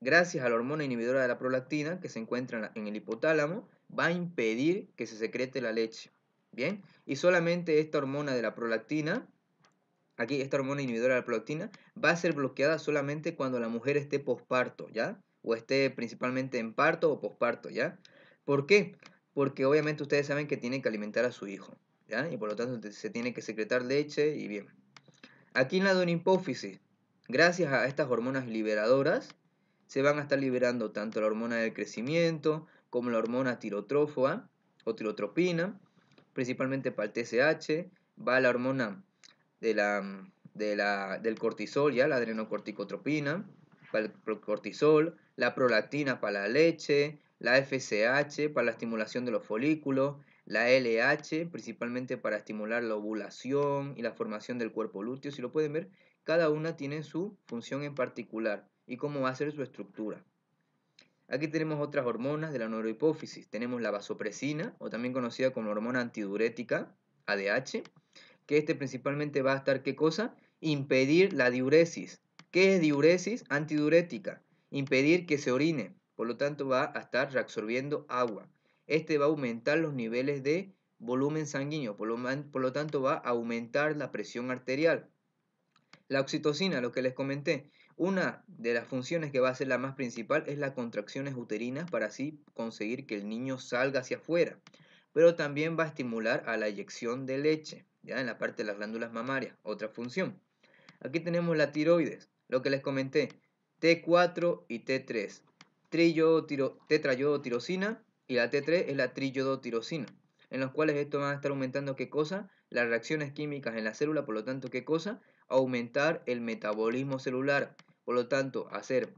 Gracias a la hormona inhibidora de la prolactina que se encuentra en el hipotálamo, va a impedir que se secrete la leche. ¿Bien? Y solamente esta hormona de la prolactina, aquí esta hormona inhibidora de la prolactina, va a ser bloqueada solamente cuando la mujer esté posparto, ¿ya? O esté principalmente en parto o posparto, ¿ya? ¿Por qué? Porque obviamente ustedes saben que tienen que alimentar a su hijo. Y por lo tanto se tiene que secretar leche y bien. Aquí en la hipófisis gracias a estas hormonas liberadoras, se van a estar liberando tanto la hormona del crecimiento como la hormona tirotrófoa, o tirotropina, principalmente para el TSH, va la hormona de la, del cortisol, ya la adrenocorticotropina, para el cortisol, la prolactina para la leche, la FSH para la estimulación de los folículos, la LH, principalmente para estimular la ovulación y la formación del cuerpo lúteo, si lo pueden ver, cada una tiene su función en particular y cómo va a ser su estructura. Aquí tenemos otras hormonas de la neurohipófisis. Tenemos la vasopresina, o también conocida como hormona antidurética, ADH, que este principalmente va a estar, ¿qué cosa? Impedir la diuresis. ¿Qué es diuresis? antidurética? Impedir que se orine. Por lo tanto, va a estar reabsorbiendo agua este va a aumentar los niveles de volumen sanguíneo, por lo, tanto va a aumentar la presión arterial. La oxitocina, lo que les comenté, una de las funciones que va a ser la más principal es las contracciones uterinas para así conseguir que el niño salga hacia afuera, pero también va a estimular a la eyección de leche, ya en la parte de las glándulas mamarias, otra función. Aquí tenemos la tiroides, lo que les comenté, T4 y T3, tetrayodotirosina y la T3 es la triyodotirosina, en los cuales esto va a estar aumentando qué cosa, las reacciones químicas en la célula, por lo tanto qué cosa, aumentar el metabolismo celular, por lo tanto hacer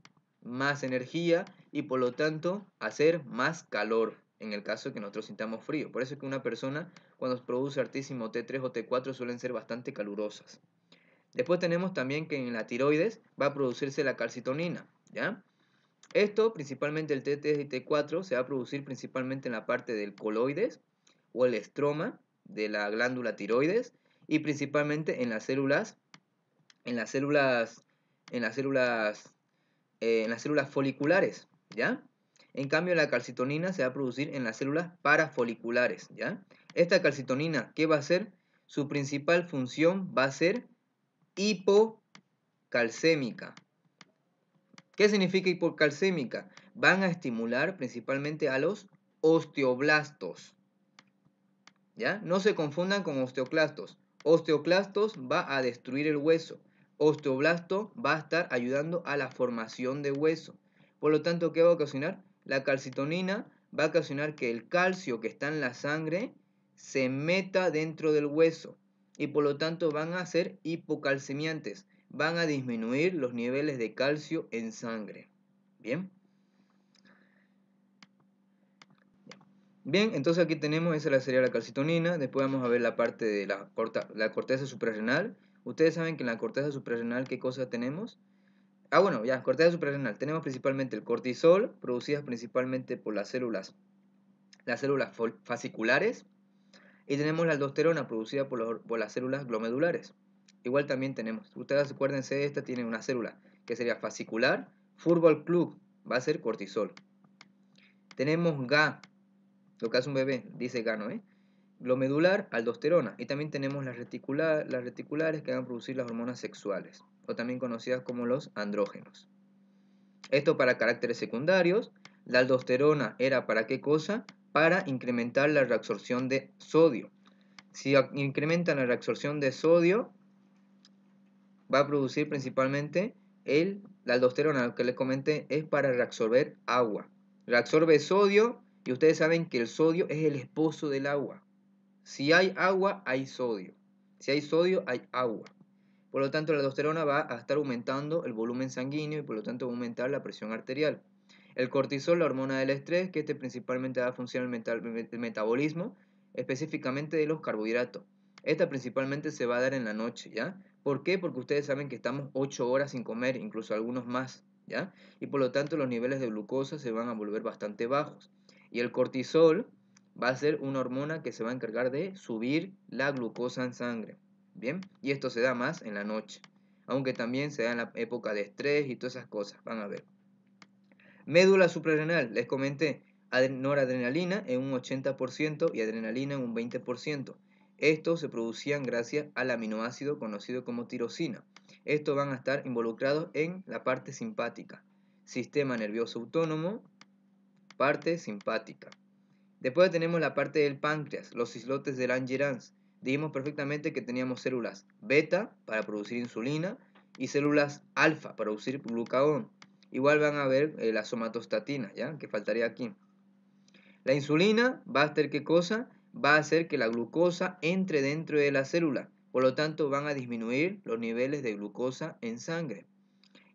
más energía y por lo tanto hacer más calor en el caso que nosotros sintamos frío. Por eso es que una persona cuando produce altísimo T3 o T4 suelen ser bastante calurosas. Después tenemos también que en la tiroides va a producirse la calcitonina, ¿ya? Esto, principalmente el T3 y T4, se va a producir principalmente en la parte del coloides o el estroma de la glándula tiroides y principalmente en las células, en las células, en las células, eh, en las células foliculares, ¿ya? En cambio, la calcitonina se va a producir en las células parafoliculares, ¿ya? Esta calcitonina, ¿qué va a ser? Su principal función va a ser hipocalcémica, ¿Qué significa hipocalcémica? Van a estimular principalmente a los osteoblastos. ¿Ya? No se confundan con osteoclastos. Osteoclastos va a destruir el hueso. Osteoblasto va a estar ayudando a la formación de hueso. Por lo tanto, ¿qué va a ocasionar? La calcitonina va a ocasionar que el calcio que está en la sangre se meta dentro del hueso y por lo tanto van a ser hipocalcemiantes van a disminuir los niveles de calcio en sangre. Bien. Bien, entonces aquí tenemos, esa sería la calcitonina. Después vamos a ver la parte de la, corteza suprarrenal. Ustedes saben que en la corteza suprarrenal, ¿qué cosa tenemos? Ah, bueno, ya, corteza suprarrenal. Tenemos principalmente el cortisol, producidas principalmente por las células, las células fasciculares. Y tenemos la aldosterona, producida por, por las células glomedulares igual también tenemos. Ustedes acuérdense, esta tiene una célula que sería fascicular, fútbol club, va a ser cortisol. Tenemos GA, lo que hace un bebé, dice GA, ¿no? ¿eh? Glomedular, aldosterona. Y también tenemos las, las reticulares que van a producir las hormonas sexuales, o también conocidas como los andrógenos. Esto para caracteres secundarios. La aldosterona era para qué cosa? Para incrementar la reabsorción de sodio. Si incrementan la reabsorción de sodio, va a producir principalmente el, la aldosterona, que les comenté, es para reabsorber agua. Reabsorbe sodio y ustedes saben que el sodio es el esposo del agua. Si hay agua, hay sodio. Si hay sodio, hay agua. Por lo tanto, la aldosterona va a estar aumentando el volumen sanguíneo y por lo tanto va a aumentar la presión arterial. El cortisol, la hormona del estrés, que este principalmente da función al el metabolismo, específicamente de los carbohidratos. Esta principalmente se va a dar en la noche, ¿ya? ¿Por qué? Porque ustedes saben que estamos 8 horas sin comer, incluso algunos más, ¿ya? Y por lo tanto los niveles de glucosa se van a volver bastante bajos. Y el cortisol va a ser una hormona que se va a encargar de subir la glucosa en sangre, ¿bien? Y esto se da más en la noche, aunque también se da en la época de estrés y todas esas cosas, van a ver. Médula suprarrenal, les comenté, noradrenalina en un 80% y adrenalina en un 20%. Estos se producían gracias al aminoácido conocido como tirosina. Estos van a estar involucrados en la parte simpática, sistema nervioso autónomo, parte simpática. Después tenemos la parte del páncreas, los islotes de Langerhans. Dijimos perfectamente que teníamos células beta para producir insulina y células alfa para producir glucagón. Igual van a ver eh, la somatostatina, ¿ya? Que faltaría aquí. La insulina va a ser qué cosa? va a hacer que la glucosa entre dentro de la célula. Por lo tanto, van a disminuir los niveles de glucosa en sangre.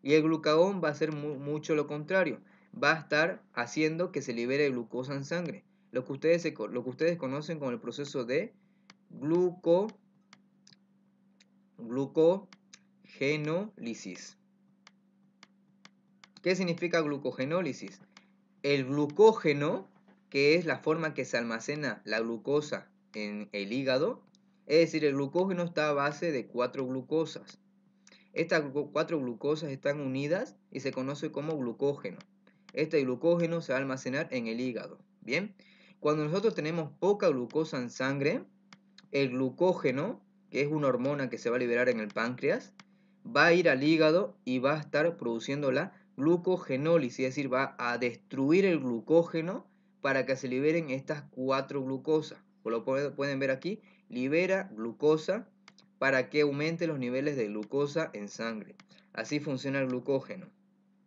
Y el glucagón va a hacer mucho lo contrario. Va a estar haciendo que se libere glucosa en sangre. Lo que ustedes, lo que ustedes conocen como el proceso de gluco, glucogenólisis. ¿Qué significa glucogenólisis? El glucógeno que es la forma que se almacena la glucosa en el hígado. Es decir, el glucógeno está a base de cuatro glucosas. Estas cuatro glucosas están unidas y se conoce como glucógeno. Este glucógeno se va a almacenar en el hígado. Bien, cuando nosotros tenemos poca glucosa en sangre, el glucógeno, que es una hormona que se va a liberar en el páncreas, va a ir al hígado y va a estar produciendo la glucogenólisis, es decir, va a destruir el glucógeno para que se liberen estas cuatro glucosas. Lo pueden ver aquí, libera glucosa para que aumente los niveles de glucosa en sangre. Así funciona el glucógeno.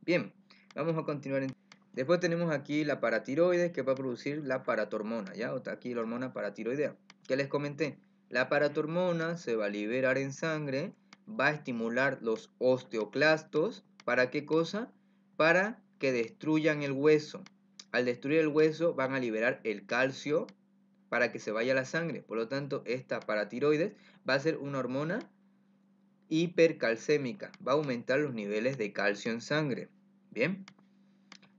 Bien, vamos a continuar. Después tenemos aquí la paratiroides que va a producir la paratormona, ¿ya? está aquí la hormona paratiroidea. que les comenté? La paratormona se va a liberar en sangre, va a estimular los osteoclastos. ¿Para qué cosa? Para que destruyan el hueso. Al destruir el hueso van a liberar el calcio para que se vaya la sangre. Por lo tanto, esta paratiroides va a ser una hormona hipercalcémica. Va a aumentar los niveles de calcio en sangre. Bien.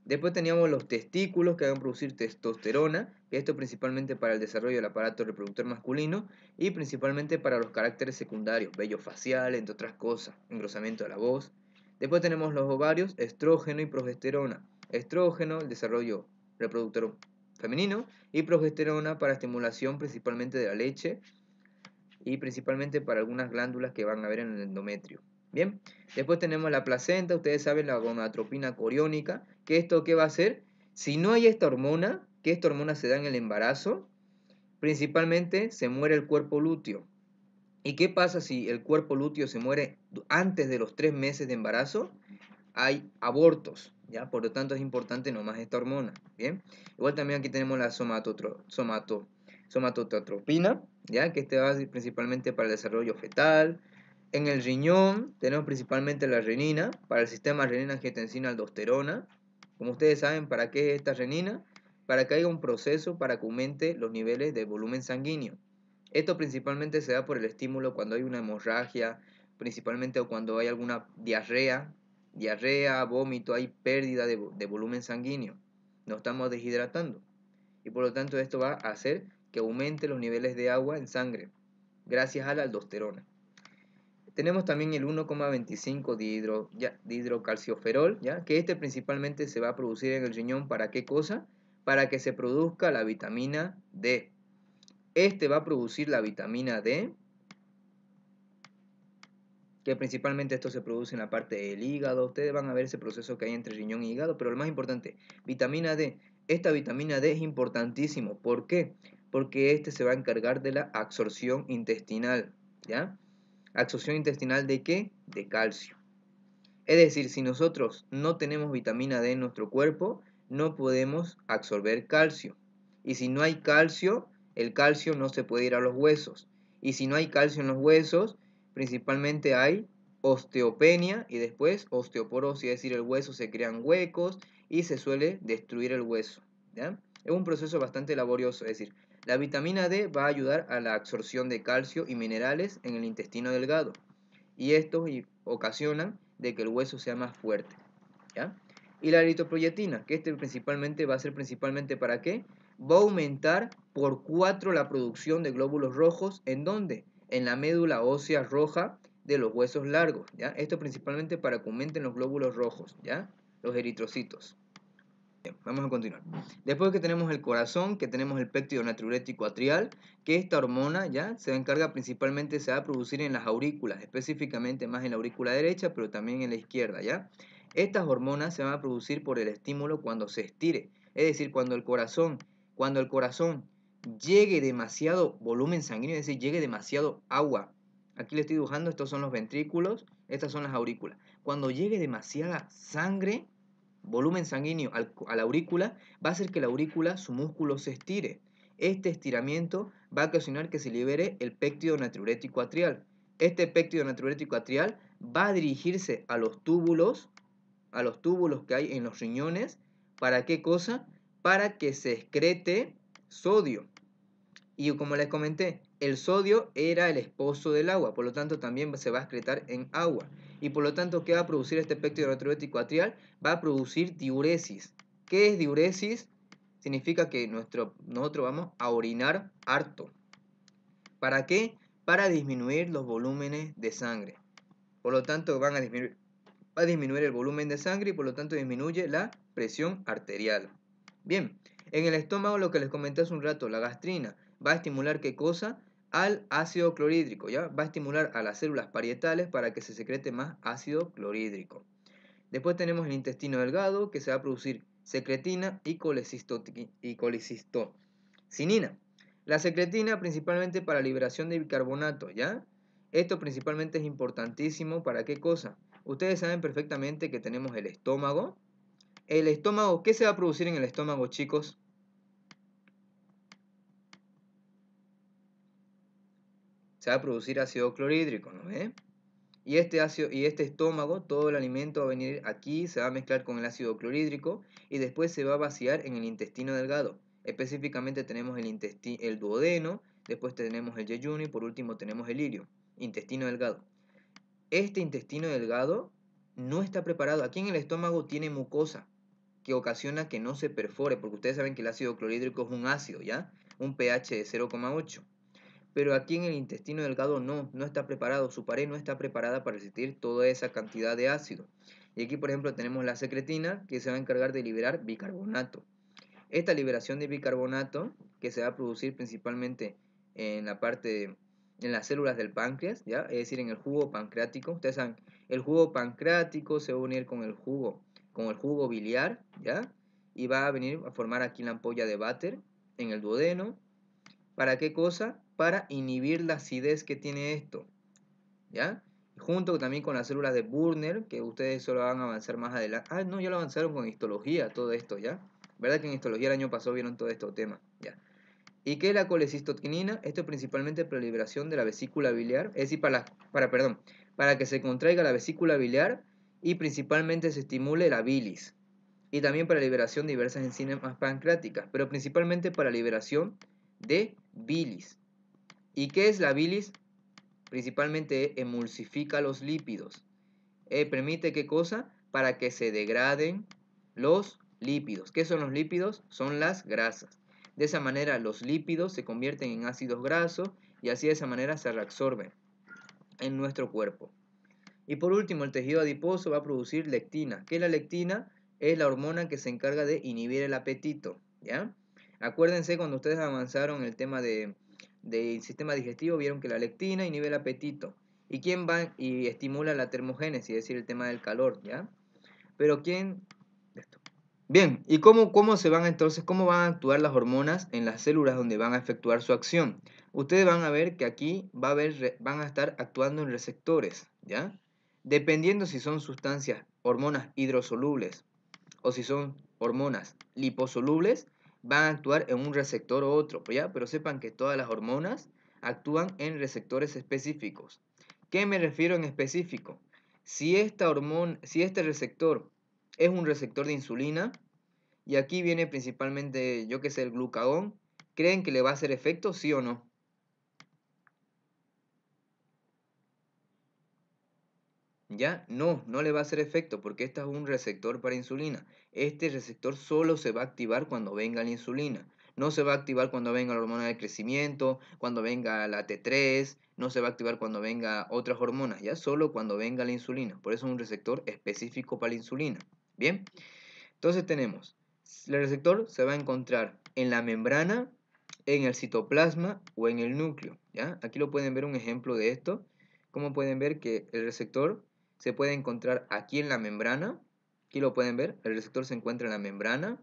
Después teníamos los testículos que van a producir testosterona, esto principalmente para el desarrollo del aparato reproductor masculino y principalmente para los caracteres secundarios, vello facial, entre otras cosas, engrosamiento de la voz. Después tenemos los ovarios, estrógeno y progesterona estrógeno, el desarrollo reproductor femenino, y progesterona para estimulación principalmente de la leche y principalmente para algunas glándulas que van a ver en el endometrio. Bien, después tenemos la placenta, ustedes saben la gonatropina coriónica, que esto qué va a hacer? Si no hay esta hormona, que esta hormona se da en el embarazo, principalmente se muere el cuerpo lúteo. ¿Y qué pasa si el cuerpo lúteo se muere antes de los tres meses de embarazo? Hay abortos. Por lo tanto es importante nomás esta hormona, ¿bien? Igual también aquí tenemos la somatotropina, ¿ya? Que este va principalmente para el desarrollo fetal. En el riñón tenemos principalmente la renina, para el sistema renina-angiotensina-aldosterona. Como ustedes saben, ¿para qué es esta renina? Para que haya un proceso para que aumente los niveles de volumen sanguíneo. Esto principalmente se da por el estímulo cuando hay una hemorragia, principalmente o cuando hay alguna diarrea, diarrea, vómito, hay pérdida de, volumen sanguíneo. Nos estamos deshidratando. Y por lo tanto esto va a hacer que aumente los niveles de agua en sangre, gracias a la aldosterona. Tenemos también el 1,25 de dihidrocalcioferol, ¿ya? que este principalmente se va a producir en el riñón. ¿Para qué cosa? Para que se produzca la vitamina D. Este va a producir la vitamina D que principalmente esto se produce en la parte del hígado. Ustedes van a ver ese proceso que hay entre riñón y hígado, pero lo más importante, vitamina D. Esta vitamina D es importantísimo. ¿Por qué? Porque este se va a encargar de la absorción intestinal, ¿ya? ¿Absorción intestinal de qué? De calcio. Es decir, si nosotros no tenemos vitamina D en nuestro cuerpo, no podemos absorber calcio. Y si no hay calcio, el calcio no se puede ir a los huesos. Y si no hay calcio en los huesos, principalmente hay osteopenia y después osteoporosis, es decir, el hueso se crean huecos y se suele destruir el hueso. Es un proceso bastante laborioso, es decir, la vitamina D va a ayudar a la absorción de calcio y minerales en el intestino delgado y esto ocasiona de que el hueso sea más fuerte. Y la eritropoyetina, que este principalmente va a ser principalmente para qué? Va a aumentar por 4 la producción de glóbulos rojos en dónde? en la médula ósea roja de los huesos largos, ¿ya? Esto principalmente para que aumenten los glóbulos rojos, ¿ya? Los eritrocitos. Bien, vamos a continuar. Después que tenemos el corazón, que tenemos el péptido natriurético atrial, que esta hormona ya se encarga principalmente, se va a producir en las aurículas, específicamente más en la aurícula derecha, pero también en la izquierda, ¿ya? Estas hormonas se van a producir por el estímulo cuando se estire, es decir, cuando el corazón, cuando el corazón llegue demasiado volumen sanguíneo, es decir, llegue demasiado agua. Aquí le estoy dibujando, estos son los ventrículos, estas son las aurículas. Cuando llegue demasiada sangre, volumen sanguíneo a la aurícula, va a hacer que la aurícula, su músculo se estire. Este estiramiento va a ocasionar que se libere el péptido natriurético atrial. Este péptido natriurético atrial va a dirigirse a los túbulos, a los túbulos que hay en los riñones, ¿para qué cosa? Para que se excrete sodio. Y como les comenté, el sodio era el esposo del agua, por lo tanto también se va a excretar en agua. Y por lo tanto, ¿qué va a producir este espectro retroético atrial? Va a producir diuresis. ¿Qué es diuresis? Significa que nuestro, nosotros vamos a orinar harto. ¿Para qué? Para disminuir los volúmenes de sangre. Por lo tanto, van a disminuir, va a disminuir el volumen de sangre y por lo tanto disminuye la presión arterial. Bien, en el estómago lo que les comenté hace un rato, la gastrina va a estimular qué cosa? Al ácido clorhídrico, ¿ya? Va a estimular a las células parietales para que se secrete más ácido clorhídrico. Después tenemos el intestino delgado, que se va a producir secretina y, y colecistocinina. La secretina principalmente para liberación de bicarbonato, ¿ya? Esto principalmente es importantísimo para qué cosa. Ustedes saben perfectamente que tenemos el estómago. El estómago, ¿qué se va a producir en el estómago, chicos? se va a producir ácido clorhídrico, ¿no ve? Y este, ácido, y este estómago, todo el alimento va a venir aquí, se va a mezclar con el ácido clorhídrico y después se va a vaciar en el intestino delgado. Específicamente tenemos el, intestino, el duodeno, después tenemos el yeyuno y por último tenemos el ilio, intestino delgado. Este intestino delgado no está preparado. Aquí en el estómago tiene mucosa que ocasiona que no se perfore, porque ustedes saben que el ácido clorhídrico es un ácido, ¿ya? Un pH de 0,8. Pero aquí en el intestino delgado no, no está preparado, su pared no está preparada para resistir toda esa cantidad de ácido. Y aquí, por ejemplo, tenemos la secretina que se va a encargar de liberar bicarbonato. Esta liberación de bicarbonato, que se va a producir principalmente en la parte, en las células del páncreas, ¿ya? es decir, en el jugo pancreático. Ustedes saben, el jugo pancreático se va a unir con el jugo, con el jugo biliar, ¿ya? y va a venir a formar aquí la ampolla de váter en el duodeno. ¿Para qué cosa? para inhibir la acidez que tiene esto. ¿Ya? Junto también con las células de Burner, que ustedes solo van a avanzar más adelante. Ah, no, ya lo avanzaron con histología, todo esto, ¿ya? ¿Verdad que en histología el año pasado vieron todo este tema? ¿Ya? ¿Y qué es la colecistoquinina? Esto es principalmente para la liberación de la vesícula biliar, es decir, para, para, perdón, para que se contraiga la vesícula biliar y principalmente se estimule la bilis. Y también para la liberación de diversas enzimas pancreáticas, pero principalmente para la liberación de bilis. ¿Y qué es la bilis? Principalmente eh, emulsifica los lípidos. Eh, permite qué cosa? Para que se degraden los lípidos. ¿Qué son los lípidos? Son las grasas. De esa manera los lípidos se convierten en ácidos grasos y así de esa manera se reabsorben en nuestro cuerpo. Y por último, el tejido adiposo va a producir lectina. ¿Qué es la lectina? Es la hormona que se encarga de inhibir el apetito. ¿ya? Acuérdense cuando ustedes avanzaron el tema de del sistema digestivo vieron que la lectina inhibe el apetito. ¿Y quién va y estimula la termogénesis, es decir, el tema del calor, ya? Pero quién... Bien, ¿y cómo, cómo se van entonces, cómo van a actuar las hormonas en las células donde van a efectuar su acción? Ustedes van a ver que aquí va a van a estar actuando en receptores, ¿ya? Dependiendo si son sustancias, hormonas hidrosolubles o si son hormonas liposolubles, van a actuar en un receptor u otro, pues, ¿ya? Pero sepan que todas las hormonas actúan en receptores específicos. ¿Qué me refiero en específico? Si, esta hormona, si este receptor es un receptor de insulina, y aquí viene principalmente, yo que sé, el glucagón, ¿creen que le va a hacer efecto, sí o no? ¿Ya? No, no le va a hacer efecto porque este es un receptor para insulina. Este receptor solo se va a activar cuando venga la insulina. No se va a activar cuando venga la hormona de crecimiento, cuando venga la T3, no se va a activar cuando venga otras hormonas, ya solo cuando venga la insulina. Por eso es un receptor específico para la insulina. Bien, entonces tenemos, el receptor se va a encontrar en la membrana, en el citoplasma o en el núcleo. ¿ya? Aquí lo pueden ver un ejemplo de esto. Como pueden ver que el receptor se puede encontrar aquí en la membrana. Aquí lo pueden ver, el receptor se encuentra en la membrana.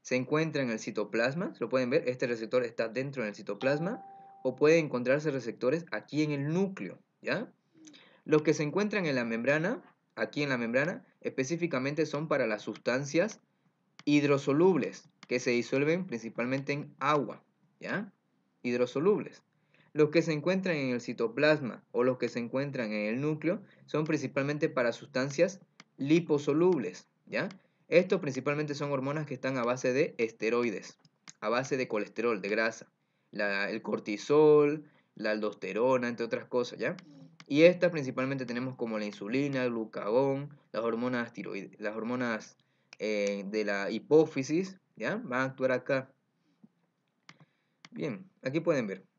Se encuentra en el citoplasma, lo pueden ver, este receptor está dentro del citoplasma. O puede encontrarse receptores aquí en el núcleo, ¿ya? Los que se encuentran en la membrana, aquí en la membrana, específicamente son para las sustancias hidrosolubles, que se disuelven principalmente en agua, ¿ya? Hidrosolubles. Los que se encuentran en el citoplasma o los que se encuentran en el núcleo son principalmente para sustancias liposolubles, ¿ya? Estos principalmente son hormonas que están a base de esteroides, a base de colesterol, de grasa, el cortisol, la aldosterona, entre otras cosas, ¿ya? Y estas principalmente tenemos como la insulina, el glucagón, las hormonas, tiroides, las hormonas eh, de la hipófisis, ¿ya? Van a actuar acá. Bien, aquí pueden ver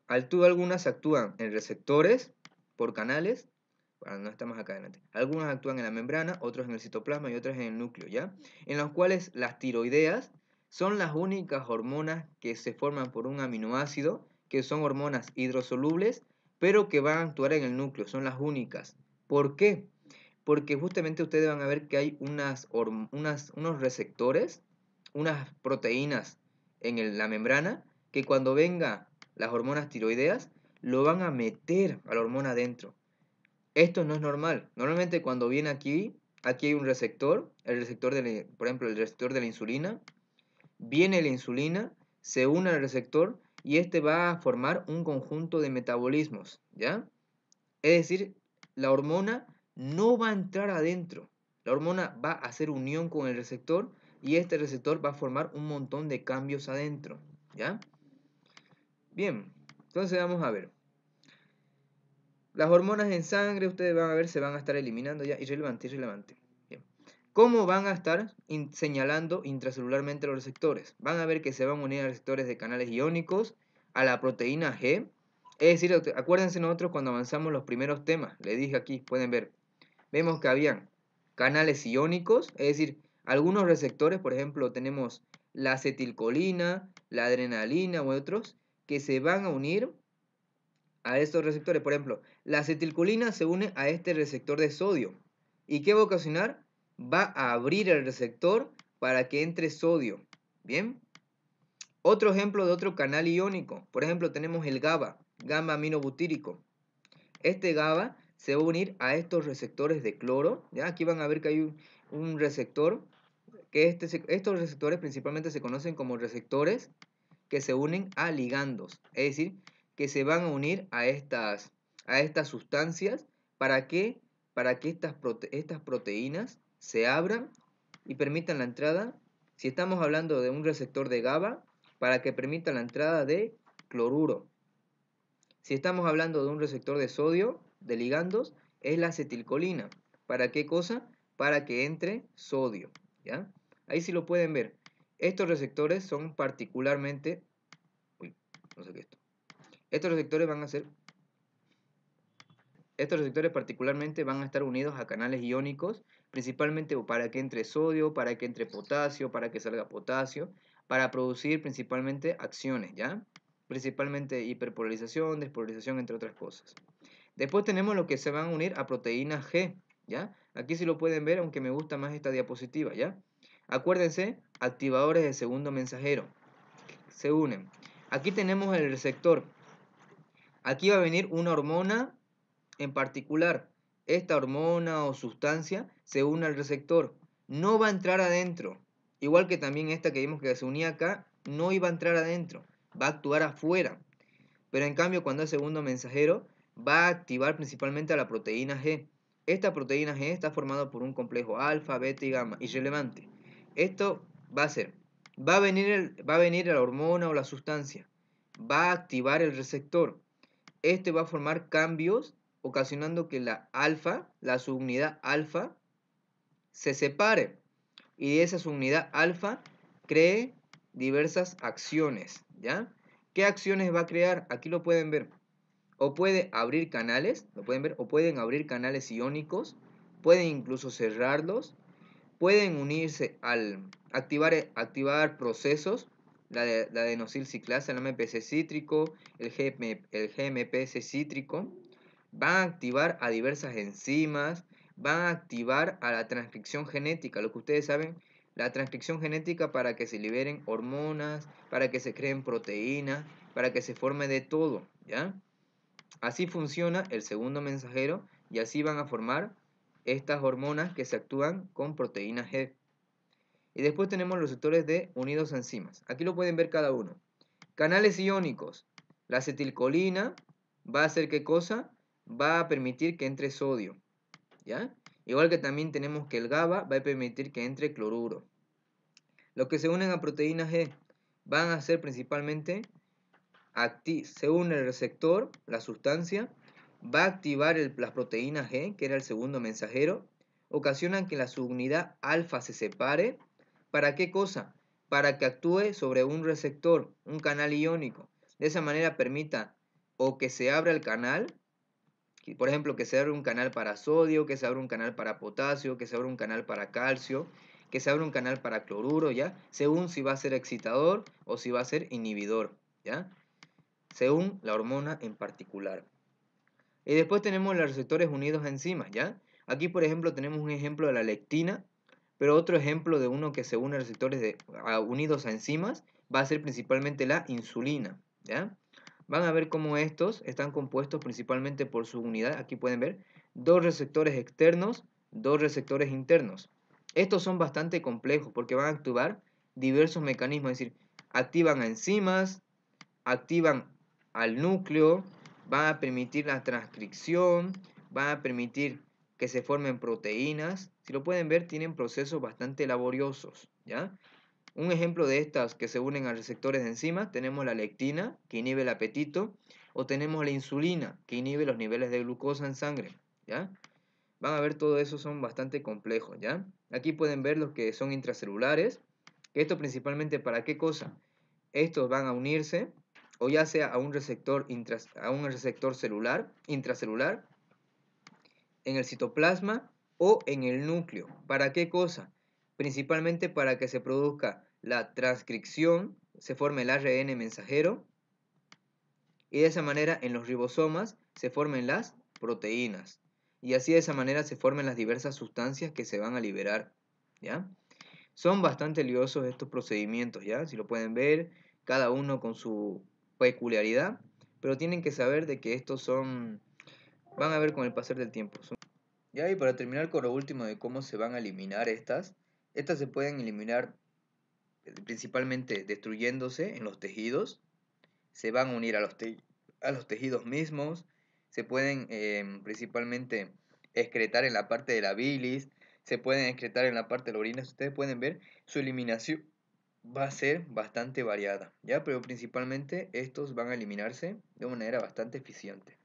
algunas actúan en receptores por canales, bueno, no estamos acá adelante. Algunas actúan en la membrana, otras en el citoplasma y otras en el núcleo, ¿ya? En los cuales las tiroideas son las únicas hormonas que se forman por un aminoácido, que son hormonas hidrosolubles, pero que van a actuar en el núcleo, son las únicas. ¿Por qué? Porque justamente ustedes van a ver que hay unas, unos receptores, unas proteínas en la membrana, que cuando venga las hormonas tiroideas, lo van a meter a la hormona adentro. Esto no es normal. Normalmente cuando viene aquí, aquí hay un receptor, el receptor de por ejemplo, el receptor de la insulina, viene la insulina, se une al receptor y este va a formar un conjunto de metabolismos, ¿ya? Es decir, la hormona no va a entrar adentro. La hormona va a hacer unión con el receptor y este receptor va a formar un montón de cambios adentro, ¿ya? Bien, entonces vamos a ver. Las hormonas en sangre, ustedes van a ver, se van a estar eliminando ya. Irrelevante, irrelevante. Bien. ¿Cómo van a estar señalando intracelularmente los receptores? Van a ver que se van a unir a receptores de canales iónicos, a la proteína G. Es decir, acuérdense nosotros cuando avanzamos los primeros temas, le dije aquí, pueden ver. Vemos que habían canales iónicos, es decir, algunos receptores, por ejemplo, tenemos la acetilcolina, la adrenalina u otros, que se van a unir a estos receptores. Por ejemplo, la acetilcolina se une a este receptor de sodio. ¿Y qué va a ocasionar? Va a abrir el receptor para que entre sodio. ¿Bien? Otro ejemplo de otro canal iónico. Por ejemplo, tenemos el GABA, gamma aminobutírico. Este GABA se va a unir a estos receptores de cloro. ¿ya? Aquí van a ver que hay un, receptor, que este estos receptores principalmente se conocen como receptores que se unen a ligandos, es decir, que se van a unir a estas, a estas sustancias para que, para que estas, estas proteínas se abran y permitan la entrada, si estamos hablando de un receptor de GABA, para que permita la entrada de cloruro. Si estamos hablando de un receptor de sodio, de ligandos, es la acetilcolina. ¿Para qué cosa? Para que entre sodio. ¿ya? Ahí sí lo pueden ver. Estos receptores son particularmente... Uy, no sé qué esto. Estos receptores van a ser... Estos receptores particularmente van a estar unidos a canales iónicos, principalmente para que entre sodio, para que entre potasio, para que salga potasio, para producir principalmente acciones, ¿ya? Principalmente hiperpolarización, despolarización, entre otras cosas. Después tenemos lo que se van a unir a proteínas G, ¿ya? Aquí sí lo pueden ver, aunque me gusta más esta diapositiva, ¿ya? Acuérdense, activadores de segundo mensajero. Se unen. Aquí tenemos el receptor. Aquí va a venir una hormona en particular. Esta hormona o sustancia se une al receptor. No va a entrar adentro. Igual que también esta que vimos que se unía acá, no iba a entrar adentro. Va a actuar afuera. Pero en cambio, cuando es segundo mensajero, va a activar principalmente a la proteína G. Esta proteína G está formada por un complejo alfa, beta y gamma, irrelevante. Esto va a ser, va a venir, va a venir la hormona o la sustancia, va a activar el receptor. Este va a formar cambios ocasionando que la alfa, la subunidad alfa, se separe y esa subunidad alfa cree diversas acciones, ¿ya? ¿Qué acciones va a crear? Aquí lo pueden ver. O puede abrir canales, lo pueden ver, o pueden abrir canales iónicos, pueden incluso cerrarlos, pueden unirse al activar, eh, activar procesos, la de la el MPC cítrico, el, GMP, el GMPC cítrico, van a activar a diversas enzimas, van a activar a la transcripción genética, lo que ustedes saben, la transcripción genética para que se liberen hormonas, para que se creen proteínas, para que se forme de todo, ¿ya? Así funciona el segundo mensajero y así van a formar estas hormonas que se actúan con proteína G. Y después tenemos los receptores de unidos a enzimas. Aquí lo pueden ver cada uno. Canales iónicos. La acetilcolina va a hacer qué cosa? Va a permitir que entre sodio. ¿Ya? Igual que también tenemos que el GABA va a permitir que entre cloruro. Los que se unen a proteína G van a ser principalmente, se une el receptor, la sustancia, va a activar las proteínas G, que era el segundo mensajero, ocasionan que la subunidad alfa se separe. ¿Para qué cosa? Para que actúe sobre un receptor, un canal iónico. De esa manera permita o que se abra el canal, por ejemplo, que se abra un canal para sodio, que se abra un canal para potasio, que se abra un canal para calcio, que se abra un canal para cloruro, ¿ya? Según si va a ser excitador o si va a ser inhibidor, ¿ya? Según la hormona en particular. Y después tenemos los receptores unidos a enzimas, ¿ya? Aquí, por ejemplo, tenemos un ejemplo de la lectina, pero otro ejemplo de uno que se une a receptores de, ah, unidos a enzimas va a ser principalmente la insulina, ¿ya? Van a ver cómo estos están compuestos principalmente por su unidad, aquí pueden ver, dos receptores externos, dos receptores internos. Estos son bastante complejos porque van a actuar diversos mecanismos, es decir, activan a enzimas, activan al núcleo, Va a permitir la transcripción, va a permitir que se formen proteínas. Si lo pueden ver, tienen procesos bastante laboriosos, ¿ya? Un ejemplo de estas que se unen a receptores de enzimas, tenemos la lectina, que inhibe el apetito, o tenemos la insulina, que inhibe los niveles de glucosa en sangre, ¿ya? Van a ver, todo eso son bastante complejos, ¿ya? Aquí pueden ver los que son intracelulares, esto principalmente para qué cosa? Estos van a unirse o ya sea a un receptor, receptor celular, intracelular, en el citoplasma o en el núcleo. ¿Para qué cosa? Principalmente para que se produzca la transcripción, se forme el ARN mensajero y de esa manera en los ribosomas se formen las proteínas y así de esa manera se formen las diversas sustancias que se van a liberar, ¿ya? Son bastante liosos estos procedimientos, ¿ya? Si lo pueden ver, cada uno con su peculiaridad, pero tienen que saber de que estos son, van a ver con el pasar del tiempo. Ya y para terminar con lo último de cómo se van a eliminar estas, estas se pueden eliminar eh, principalmente destruyéndose en los tejidos, se van a unir a los, tejidos mismos, se pueden em, principalmente excretar en la parte de la bilis, se pueden excretar en la parte de la orina, ustedes pueden ver su eliminación va a ser bastante variada, ¿ya? Pero principalmente estos van a eliminarse de manera bastante eficiente.